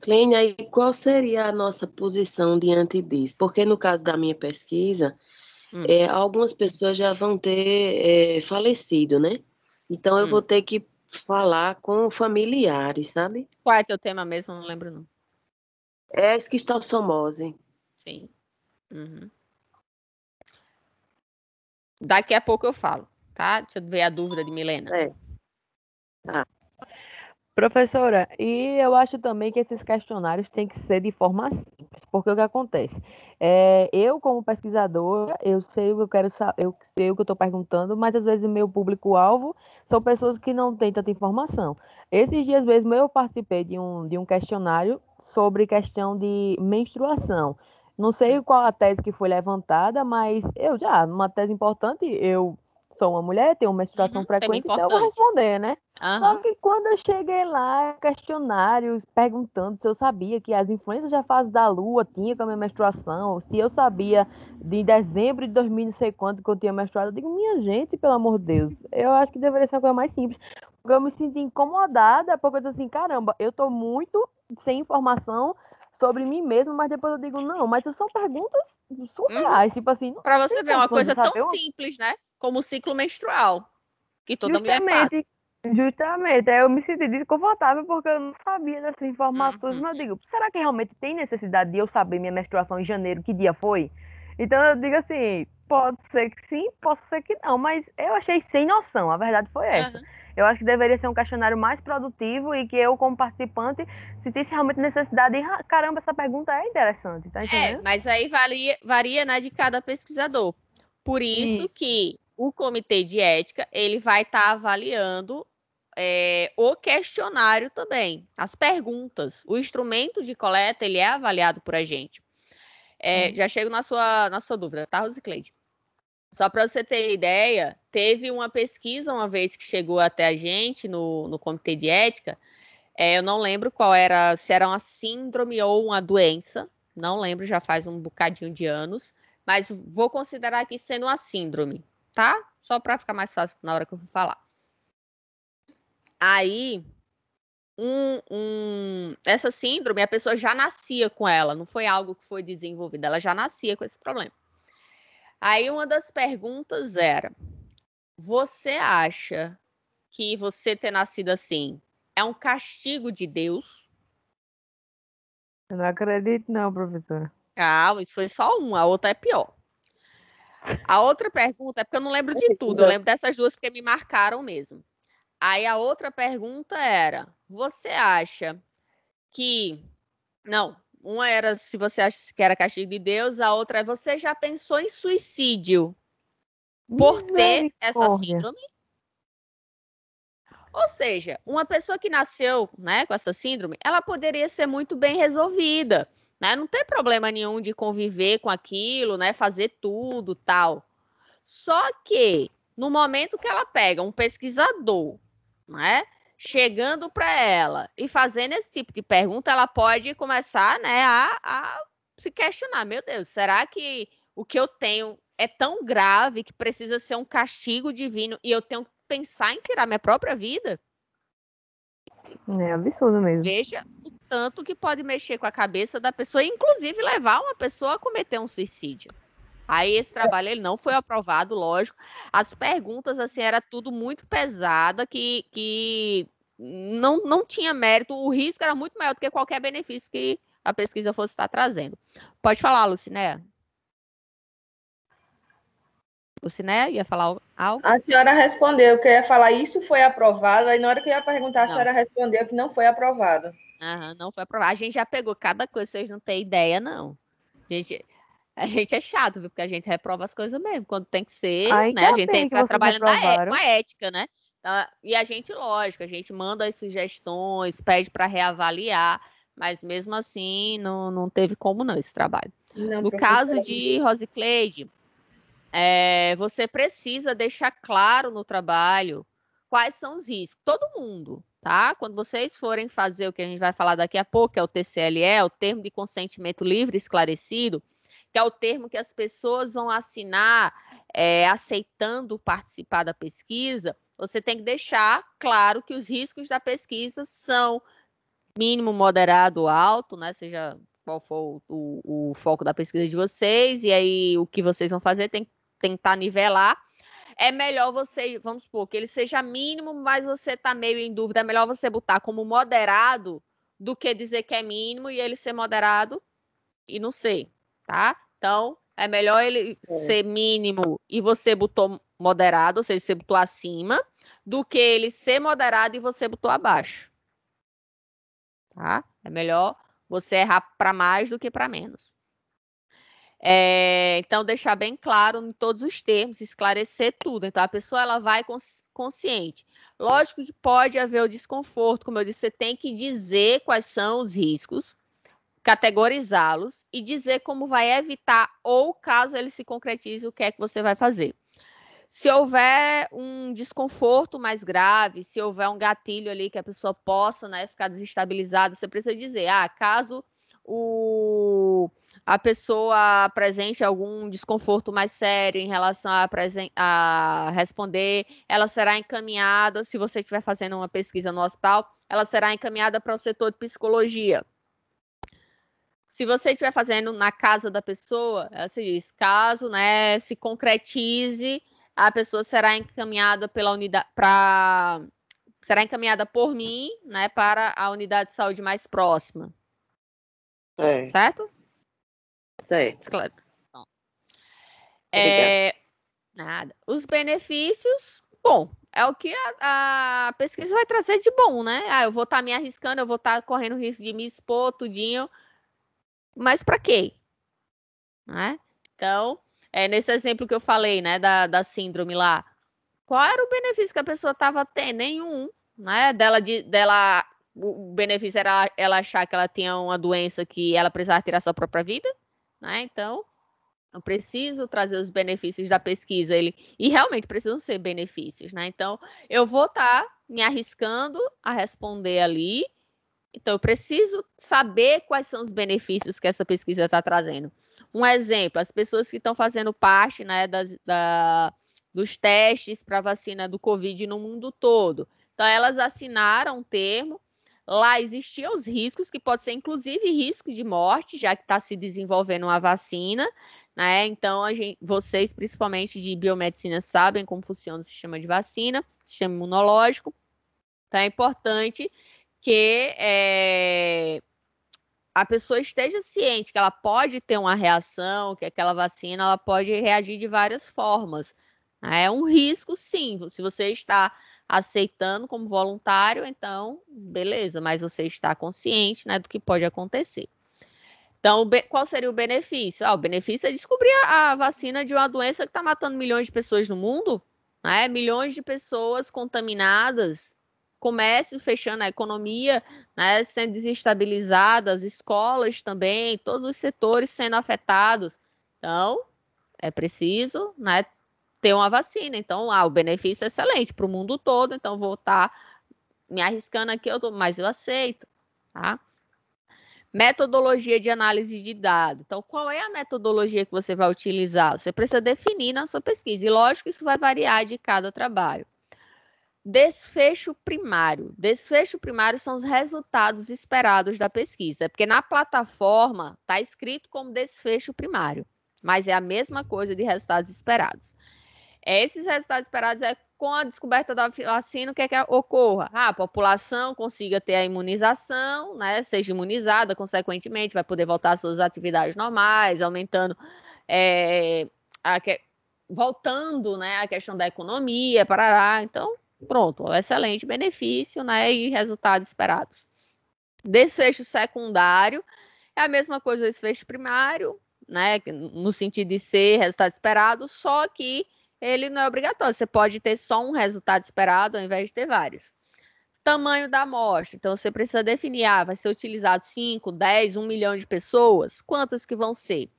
Clênia, e qual seria a nossa posição diante disso? Porque no caso da minha pesquisa, hum. é, algumas pessoas já vão ter é, falecido, né? Então eu hum. vou ter que falar com familiares, sabe? Qual é teu tema mesmo? Não lembro não. É esquistossomose. Sim. Uhum. Daqui a pouco eu falo, tá? Deixa eu ver a dúvida de Milena. É. Ah. Professora, e eu acho também que esses questionários têm que ser de forma simples, porque o que acontece? É, eu, como pesquisadora, eu sei o que eu quero saber, eu sei o que eu estou perguntando, mas às vezes o meu público-alvo são pessoas que não têm tanta informação. Esses dias mesmo eu participei de um, de um questionário sobre questão de menstruação. Não sei qual a tese que foi levantada, mas eu já, uma tese importante, eu sou uma mulher, tenho menstruação uhum, frequente, é então eu vou responder, né? Uhum. Só que quando eu cheguei lá, questionários perguntando se eu sabia que as influências da fase da lua tinha com a minha menstruação, se eu sabia de dezembro de 2000, não sei quanto que eu tinha menstruado. Eu digo, minha gente, pelo amor de Deus, eu acho que deveria ser uma coisa mais simples. Porque eu me senti incomodada, porque eu disse assim, caramba, eu tô muito sem informação sobre mim mesma, mas depois eu digo, não, mas são perguntas surreais, hum. tipo assim. Para você ver é uma coisa tão simples, né? como o ciclo menstrual, que toda Justamente. mulher passa. Justamente, eu me senti desconfortável porque eu não sabia dessas informações, uhum. mas eu digo, será que realmente tem necessidade de eu saber minha menstruação em janeiro, que dia foi? Então eu digo assim, pode ser que sim, pode ser que não, mas eu achei sem noção, a verdade foi essa. Uhum. Eu acho que deveria ser um questionário mais produtivo e que eu, como participante, sentisse realmente necessidade caramba, essa pergunta é interessante, tá é, entendendo? É, mas aí varia, varia né, de cada pesquisador. Por isso, isso. que o comitê de ética ele vai estar tá avaliando é, o questionário também, as perguntas. O instrumento de coleta ele é avaliado por a gente. É, hum. Já chego na sua, na sua dúvida, tá, Rosicleide? Só para você ter ideia, teve uma pesquisa uma vez que chegou até a gente no, no comitê de ética. É, eu não lembro qual era, se era uma síndrome ou uma doença. Não lembro, já faz um bocadinho de anos. Mas vou considerar aqui sendo uma síndrome tá? Só para ficar mais fácil na hora que eu vou falar. Aí, um, um, essa síndrome, a pessoa já nascia com ela, não foi algo que foi desenvolvido, ela já nascia com esse problema. Aí, uma das perguntas era: você acha que você ter nascido assim é um castigo de Deus? Eu não acredito, não, professora. Calma, ah, isso foi só uma, a outra é pior. A outra pergunta é porque eu não lembro de tudo, eu lembro dessas duas porque me marcaram mesmo. Aí a outra pergunta era: você acha que. Não, uma era se você acha que era castigo de Deus, a outra é você já pensou em suicídio por ter essa síndrome? Ou seja, uma pessoa que nasceu né, com essa síndrome, ela poderia ser muito bem resolvida né? Não tem problema nenhum de conviver com aquilo, né? Fazer tudo, tal. Só que no momento que ela pega um pesquisador, né? Chegando para ela e fazendo esse tipo de pergunta, ela pode começar, né, a, a se questionar. Meu Deus, será que o que eu tenho é tão grave que precisa ser um castigo divino e eu tenho que pensar em tirar minha própria vida? É absurdo mesmo. Veja o tanto que pode mexer com a cabeça da pessoa, inclusive levar uma pessoa a cometer um suicídio. Aí esse trabalho ele não foi aprovado, lógico. As perguntas assim era tudo muito pesada que, que não, não tinha mérito. O risco era muito maior do que qualquer benefício que a pesquisa fosse estar trazendo. Pode falar, Lucinéia. Você, né? Ia falar algo? A senhora respondeu que eu ia falar isso foi aprovado, aí na hora que eu ia perguntar, a não. senhora respondeu que não foi aprovado. Aham, não foi aprovado. A gente já pegou cada coisa, vocês não têm ideia, não. A gente, a gente é chato, viu? Porque a gente reprova as coisas mesmo, quando tem que ser, ah, Ai, né? A gente tem que estar trabalhando é, com a ética, né? Então, e a gente, lógico, a gente manda as sugestões, pede para reavaliar, mas mesmo assim não, não teve como não esse trabalho. Não, no caso de Rose é, você precisa deixar claro no trabalho quais são os riscos. Todo mundo, tá? Quando vocês forem fazer o que a gente vai falar daqui a pouco, que é o TCLE, é o termo de consentimento livre esclarecido, que é o termo que as pessoas vão assinar é, aceitando participar da pesquisa, você tem que deixar claro que os riscos da pesquisa são mínimo, moderado, alto, né? Seja qual for o, o, o foco da pesquisa de vocês, e aí o que vocês vão fazer tem que tentar nivelar, é melhor você, vamos supor, que ele seja mínimo, mas você está meio em dúvida, é melhor você botar como moderado do que dizer que é mínimo e ele ser moderado e não sei tá? Então, é melhor ele ser mínimo e você botou moderado, ou seja, você botou acima, do que ele ser moderado e você botou abaixo. Tá? É melhor você errar para mais do que para menos. É, então, deixar bem claro em todos os termos, esclarecer tudo. Então, a pessoa ela vai cons consciente. Lógico que pode haver o desconforto, como eu disse, você tem que dizer quais são os riscos, categorizá-los e dizer como vai evitar ou caso ele se concretize, o que é que você vai fazer. Se houver um desconforto mais grave, se houver um gatilho ali que a pessoa possa né, ficar desestabilizada, você precisa dizer, ah, caso o a pessoa apresente algum desconforto mais sério em relação a, a responder, ela será encaminhada, se você estiver fazendo uma pesquisa no hospital, ela será encaminhada para o setor de psicologia. Se você estiver fazendo na casa da pessoa, ela se diz, caso né, se concretize, a pessoa será encaminhada pela unidade para será encaminhada por mim, né, para a unidade de saúde mais próxima. É. Certo? Certo. Claro. É, nada. Os benefícios, bom, é o que a, a, pesquisa vai trazer de bom, né? Ah, eu vou estar tá me arriscando, eu vou estar tá correndo risco de me expor, tudinho. Mas para quê? Né? Então, é nesse exemplo que eu falei, né, da, da síndrome lá. Qual era o benefício que a pessoa estava tendo? Nenhum, né? Dela, de, dela, o benefício era ela achar que ela tinha uma doença que ela precisava tirar sua própria vida. Né? Então, eu preciso trazer os benefícios da pesquisa, ele e realmente precisam ser benefícios, né? Então, eu vou estar tá me arriscando a responder ali. Então, eu preciso saber quais são os benefícios que essa pesquisa está trazendo. Um exemplo, as pessoas que estão fazendo parte né, das, da, dos testes para vacina do Covid no mundo todo. Então, elas assinaram um termo Lá existiam os riscos, que pode ser inclusive risco de morte, já que está se desenvolvendo uma vacina, né? Então, a gente, vocês, principalmente de biomedicina, sabem como funciona o sistema de vacina, sistema imunológico. Então, é importante que é, a pessoa esteja ciente que ela pode ter uma reação, que aquela vacina ela pode reagir de várias formas. Né? É um risco, sim, se você está aceitando como voluntário, então beleza, mas você está consciente né, do que pode acontecer. Então, qual seria o benefício? Ah, o benefício é descobrir a, vacina de uma doença que está matando milhões de pessoas no mundo, né? milhões de pessoas contaminadas, comércio fechando, a economia né? sendo desestabilizada, as escolas também, todos os setores sendo afetados. Então, é preciso né? ter uma vacina. Então, ah, o benefício é excelente para o mundo todo, então vou estar tá me arriscando aqui, eu tô, mas eu aceito, tá? Metodologia de análise de dado. Então, qual é a metodologia que você vai utilizar? Você precisa definir na sua pesquisa. E lógico, isso vai variar de cada trabalho. Desfecho primário. Desfecho primário são os resultados esperados da pesquisa, porque na plataforma está escrito como desfecho primário, mas é a mesma coisa de resultados esperados. Esses resultados esperados é com a descoberta da vacina, o que é que ocorra? Ah, a população consiga ter a imunização, né? Seja imunizada, consequentemente, vai poder voltar às suas atividades normais, aumentando é, a que... voltando, né, a questão da economia, parará. Então, pronto, excelente benefício, né, e resultados esperados. Desfecho secundário é a mesma coisa do desfecho primário, né, no sentido de ser resultado esperado, só que ele não é obrigatório. Você pode ter só um resultado esperado ao invés de ter vários. Tamanho da amostra. Então, você precisa definir, ah, vai ser utilizado 5, 10, 1 milhão de pessoas? Quantas que vão ser?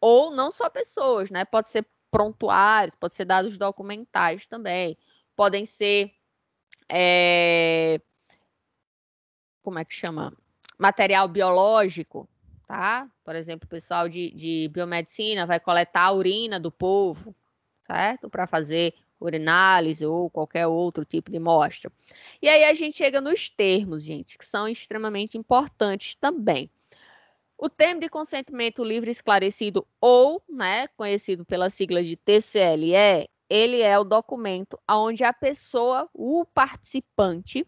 Ou não só pessoas, né? Pode ser prontuários, pode ser dados documentais também. Podem ser... É... Como é que chama? Material biológico, tá? Por exemplo, o pessoal de, de biomedicina vai coletar a urina do povo, certo? Para fazer urinálise ou qualquer outro tipo de amostra. E aí a gente chega nos termos, gente, que são extremamente importantes também. O termo de consentimento livre esclarecido ou, né, conhecido pela sigla de TCLE, ele é o documento onde a pessoa, o participante,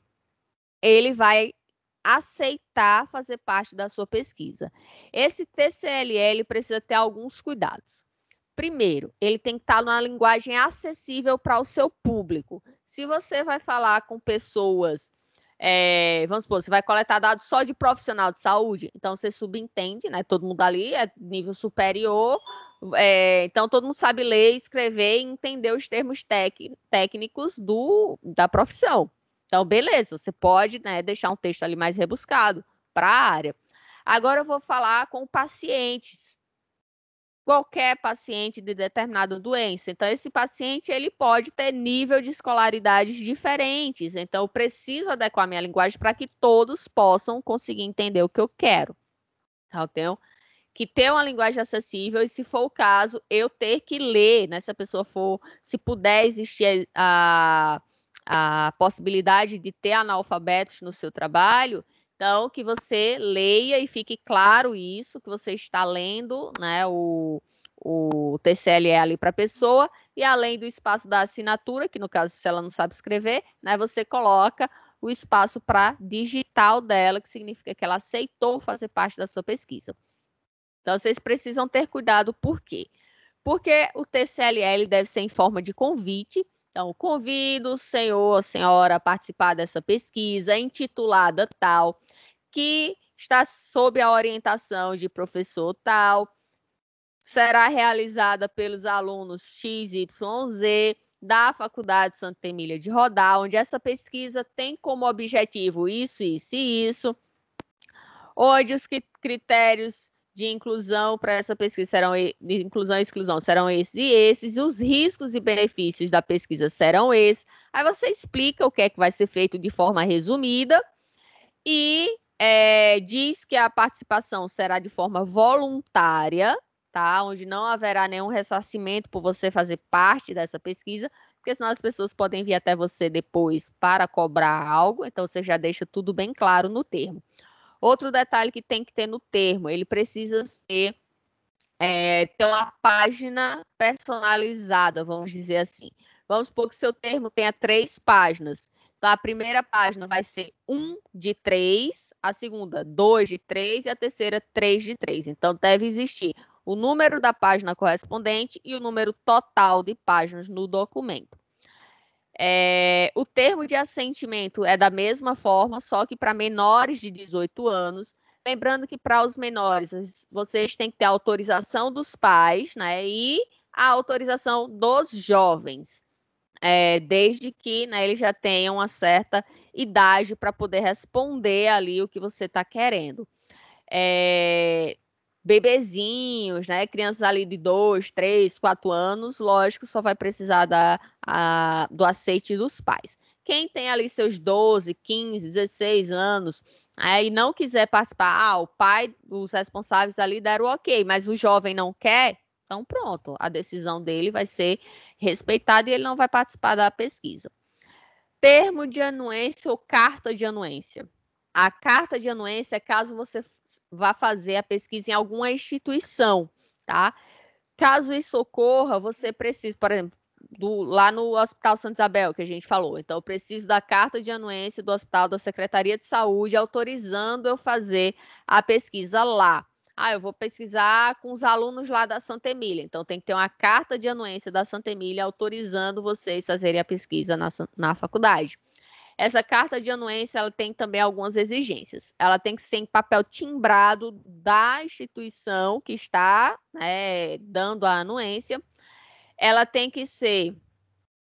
ele vai aceitar fazer parte da sua pesquisa. Esse TCLE precisa ter alguns cuidados. Primeiro, ele tem que estar tá numa linguagem acessível para o seu público. Se você vai falar com pessoas, é, vamos supor, você vai coletar dados só de profissional de saúde, então você subentende, né? Todo mundo ali é nível superior, é, então todo mundo sabe ler, escrever e entender os termos técnicos do, da profissão. Então, beleza, você pode né, deixar um texto ali mais rebuscado para a área. Agora eu vou falar com pacientes qualquer paciente de determinada doença. Então, esse paciente ele pode ter nível de escolaridades diferentes. Então, eu preciso adequar minha linguagem para que todos possam conseguir entender o que eu quero. Então, eu tenho que ter uma linguagem acessível e, se for o caso, eu ter que ler, né? Se a pessoa for, se puder existir a, a possibilidade de ter analfabetos no seu trabalho, então, que você leia e fique claro isso, que você está lendo né, o, o para a pessoa, e além do espaço da assinatura, que no caso, se ela não sabe escrever, né, você coloca o espaço para digital dela, que significa que ela aceitou fazer parte da sua pesquisa. Então, vocês precisam ter cuidado, por quê? Porque o TCLL deve ser em forma de convite. Então, convido o senhor ou senhora a participar dessa pesquisa, intitulada tal que está sob a orientação de professor tal, será realizada pelos alunos XYZ da Faculdade Santa Emília de Rodal, onde essa pesquisa tem como objetivo isso, isso e isso, onde os critérios de inclusão para essa pesquisa serão inclusão e exclusão serão esses e esses, os riscos e benefícios da pesquisa serão esses. Aí você explica o que é que vai ser feito de forma resumida e é, diz que a participação será de forma voluntária, tá? Onde não haverá nenhum ressarcimento por você fazer parte dessa pesquisa, porque senão as pessoas podem vir até você depois para cobrar algo, então você já deixa tudo bem claro no termo. Outro detalhe que tem que ter no termo, ele precisa ser é, ter uma página personalizada, vamos dizer assim. Vamos supor que seu termo tenha três páginas. Então, a primeira página vai ser 1 de 3, a segunda 2 de 3 e a terceira 3 de 3. Então, deve existir o número da página correspondente e o número total de páginas no documento. É, o termo de assentimento é da mesma forma, só que para menores de 18 anos. Lembrando que para os menores, vocês têm que ter a autorização dos pais, né? E a autorização dos jovens é, desde que né, ele já tenha uma certa idade para poder responder ali o que você está querendo. É, bebezinhos, né, crianças ali de 2, 3, 4 anos, lógico, só vai precisar da, a, do aceite dos pais. Quem tem ali seus 12, 15, 16 anos é, e não quiser participar, ah, o pai, os responsáveis ali deram ok, mas o jovem não quer, então, pronto, a decisão dele vai ser respeitada e ele não vai participar da pesquisa. Termo de anuência ou carta de anuência. A carta de anuência é caso você vá fazer a pesquisa em alguma instituição, tá? Caso isso ocorra, você precisa, por exemplo, do, lá no Hospital Santa Isabel, que a gente falou. Então, eu preciso da carta de anuência do hospital, da Secretaria de Saúde, autorizando eu fazer a pesquisa lá. Ah, eu vou pesquisar com os alunos lá da Santa Emília. Então, tem que ter uma carta de anuência da Santa Emília autorizando vocês fazerem a pesquisa na, na faculdade. Essa carta de anuência ela tem também algumas exigências. Ela tem que ser em papel timbrado da instituição que está né, dando a anuência. Ela tem que ser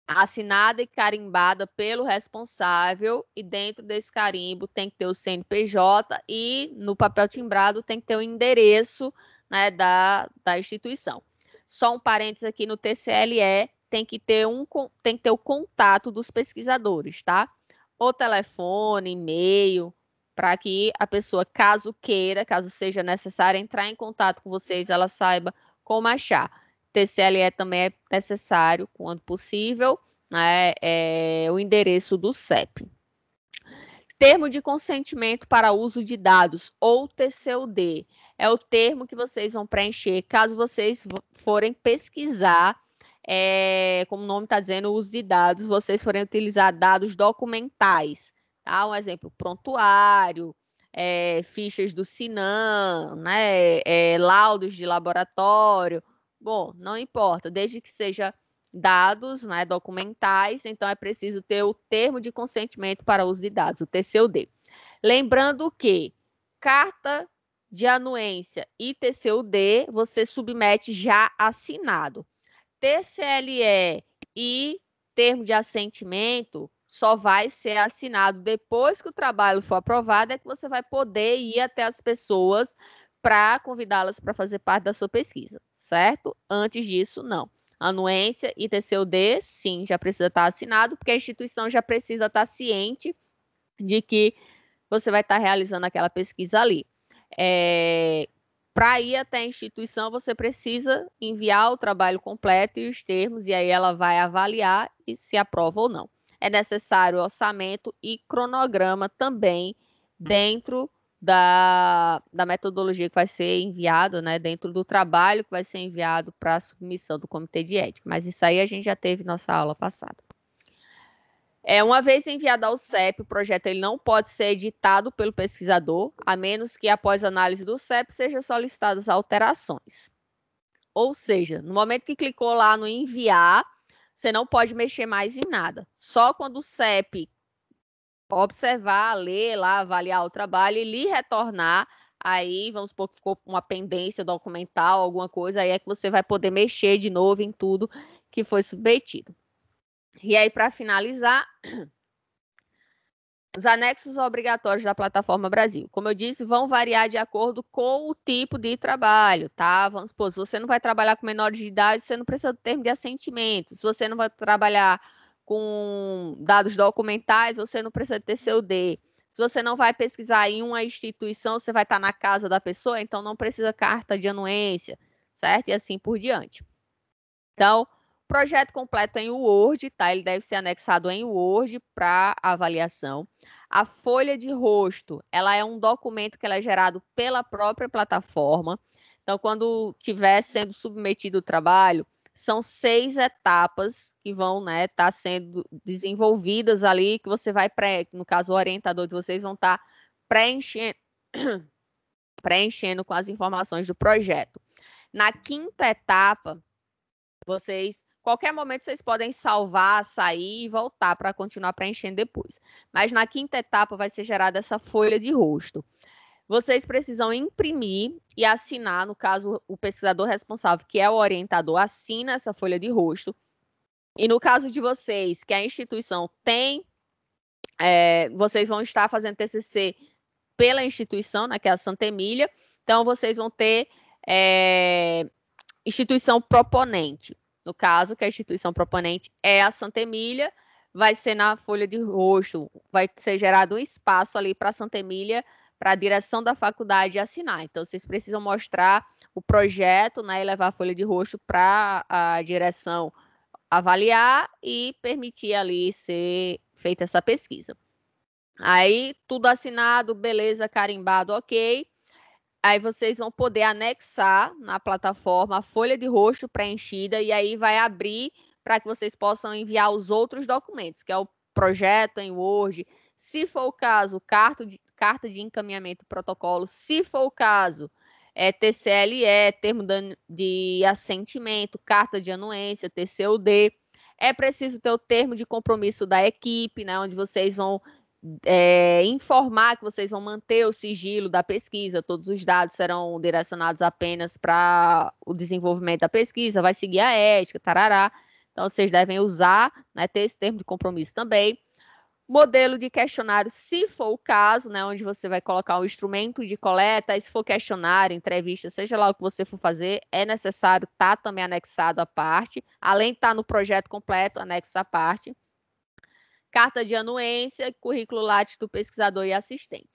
assinada e carimbada pelo responsável e dentro desse carimbo tem que ter o CNPJ e no papel timbrado tem que ter o endereço né, da, da instituição. Só um parênteses aqui no TCLE tem que ter um tem que ter o contato dos pesquisadores, tá? O telefone, e-mail, para que a pessoa, caso queira, caso seja necessário entrar em contato com vocês, ela saiba como achar. TCLE também é necessário, quando possível, né, é, o endereço do CEP. Termo de consentimento para uso de dados, ou TCUD, é o termo que vocês vão preencher caso vocês forem pesquisar, é, como o nome está dizendo, uso de dados, vocês forem utilizar dados documentais. Tá? Um exemplo, prontuário, é, fichas do Sinan, né? É, laudos de laboratório, Bom, não importa, desde que seja dados, né, documentais, então é preciso ter o termo de consentimento para uso de dados, o TCUD. Lembrando que carta de anuência e TCUD você submete já assinado. TCLE e termo de assentimento só vai ser assinado depois que o trabalho for aprovado, é que você vai poder ir até as pessoas para convidá-las para fazer parte da sua pesquisa certo? Antes disso, não. Anuência e TCUD, sim, já precisa estar tá assinado, porque a instituição já precisa estar tá ciente de que você vai estar tá realizando aquela pesquisa ali. É, para ir até a instituição, você precisa enviar o trabalho completo e os termos, e aí ela vai avaliar e se aprova ou não. É necessário orçamento e cronograma também dentro da, da metodologia que vai ser enviado, né, dentro do trabalho que vai ser enviado para a submissão do comitê de ética. Mas isso aí a gente já teve nossa aula passada. É, uma vez enviado ao CEP, o projeto ele não pode ser editado pelo pesquisador, a menos que após análise do CEP sejam solicitadas alterações. Ou seja, no momento que clicou lá no enviar, você não pode mexer mais em nada. Só quando o CEP observar, ler lá, avaliar o trabalho e lhe retornar. Aí, vamos supor que ficou uma pendência documental, alguma coisa, aí é que você vai poder mexer de novo em tudo que foi submetido. E aí, para finalizar, os anexos obrigatórios da plataforma Brasil, como eu disse, vão variar de acordo com o tipo de trabalho, tá? Vamos supor, se você não vai trabalhar com menores de idade, você não precisa do termo de assentimento. Se você não vai trabalhar com dados documentais, você não precisa ter seu D. Se você não vai pesquisar em uma instituição, você vai estar tá na casa da pessoa, então não precisa carta de anuência, certo? E assim por diante. Então, projeto completo em Word, tá? Ele deve ser anexado em Word para avaliação. A folha de rosto, ela é um documento que é gerado pela própria plataforma. Então, quando tiver sendo submetido o trabalho, são seis etapas que vão estar né, tá sendo desenvolvidas ali, que você vai, pré, no caso, o orientador de vocês vão estar tá preenchendo, preenchendo com as informações do projeto. Na quinta etapa, vocês qualquer momento vocês podem salvar, sair e voltar para continuar preenchendo depois. Mas na quinta etapa vai ser gerada essa folha de rosto. Vocês precisam imprimir e assinar, no caso, o pesquisador responsável, que é o orientador, assina essa folha de rosto. E no caso de vocês, que a instituição tem, é, vocês vão estar fazendo TCC pela instituição, né, que é a Santa Emília, então vocês vão ter é, instituição proponente. No caso, que a instituição proponente é a Santa Emília, vai ser na folha de rosto, vai ser gerado um espaço ali para a Santa Emília para a direção da faculdade assinar. Então, vocês precisam mostrar o projeto né, e levar a folha de roxo para a direção avaliar e permitir ali ser feita essa pesquisa. Aí, tudo assinado, beleza, carimbado, ok. Aí vocês vão poder anexar na plataforma a folha de roxo preenchida e aí vai abrir para que vocês possam enviar os outros documentos, que é o projeto em Word, se for o caso, carta de, carta de encaminhamento protocolo, se for o caso, é TCLE, termo de assentimento, carta de anuência, TCUD. É preciso ter o termo de compromisso da equipe, né, onde vocês vão é, informar que vocês vão manter o sigilo da pesquisa, todos os dados serão direcionados apenas para o desenvolvimento da pesquisa, vai seguir a ética, tarará. Então, vocês devem usar, né, ter esse termo de compromisso também modelo de questionário, se for o caso, né, onde você vai colocar o instrumento de coleta, se for questionário, entrevista, seja lá o que você for fazer, é necessário estar tá também anexado à parte, além de estar tá no projeto completo, anexa à parte, carta de anuência, currículo látis do pesquisador e assistente.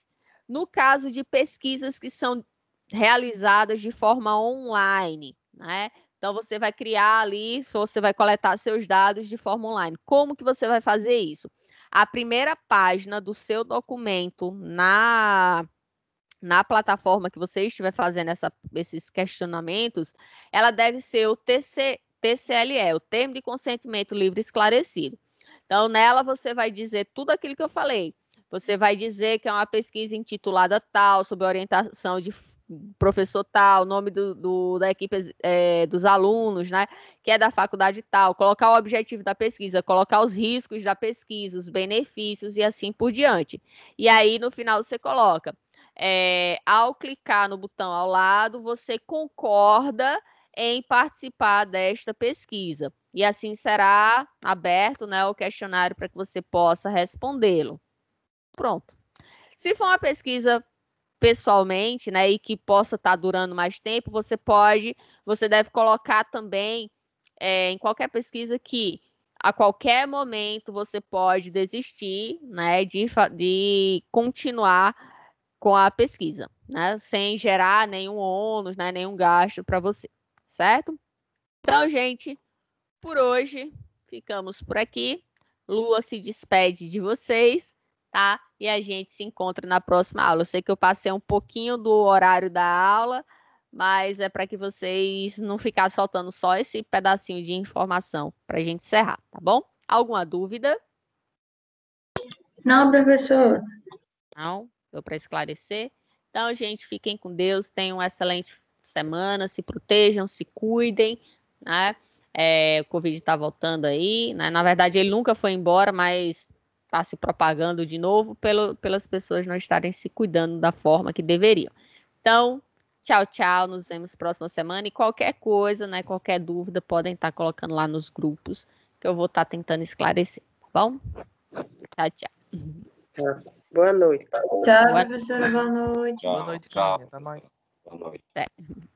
No caso de pesquisas que são realizadas de forma online, né? Então você vai criar ali, você vai coletar seus dados de forma online. Como que você vai fazer isso? a primeira página do seu documento na na plataforma que você estiver fazendo essa, esses questionamentos, ela deve ser o TC, TCLE, o Termo de Consentimento Livre Esclarecido. Então, nela você vai dizer tudo aquilo que eu falei. Você vai dizer que é uma pesquisa intitulada tal, sob orientação de professor tal, nome do, do da equipe é, dos alunos, né? que é da faculdade tal, colocar o objetivo da pesquisa, colocar os riscos da pesquisa, os benefícios e assim por diante. E aí, no final, você coloca. É, ao clicar no botão ao lado, você concorda em participar desta pesquisa. E assim será aberto né, o questionário para que você possa respondê-lo. Pronto. Se for uma pesquisa pessoalmente, né, e que possa estar tá durando mais tempo, você pode, você deve colocar também é, em qualquer pesquisa que a qualquer momento você pode desistir, né, de, de continuar com a pesquisa, né, sem gerar nenhum ônus, né, nenhum gasto para você, certo? Então, gente, por hoje ficamos por aqui. Lua se despede de vocês, tá? E a gente se encontra na próxima aula. Eu sei que eu passei um pouquinho do horário da aula, mas é para que vocês não ficassem soltando só esse pedacinho de informação para a gente encerrar, tá bom? Alguma dúvida? Não, professor. Não, deu para esclarecer. Então, gente, fiquem com Deus, tenham uma excelente semana, se protejam, se cuidem, né? É, o Covid está voltando aí, né? Na verdade, ele nunca foi embora, mas está se propagando de novo pelo, pelas pessoas não estarem se cuidando da forma que deveriam. Então, Tchau, tchau. Nos vemos próxima semana. E qualquer coisa, né? Qualquer dúvida, podem estar tá colocando lá nos grupos que eu vou estar tá tentando esclarecer, tá bom? Tchau, tchau. Boa noite. Tchau, professora. Boa noite. Boa noite, Boa Boa noite. Boa é. noite.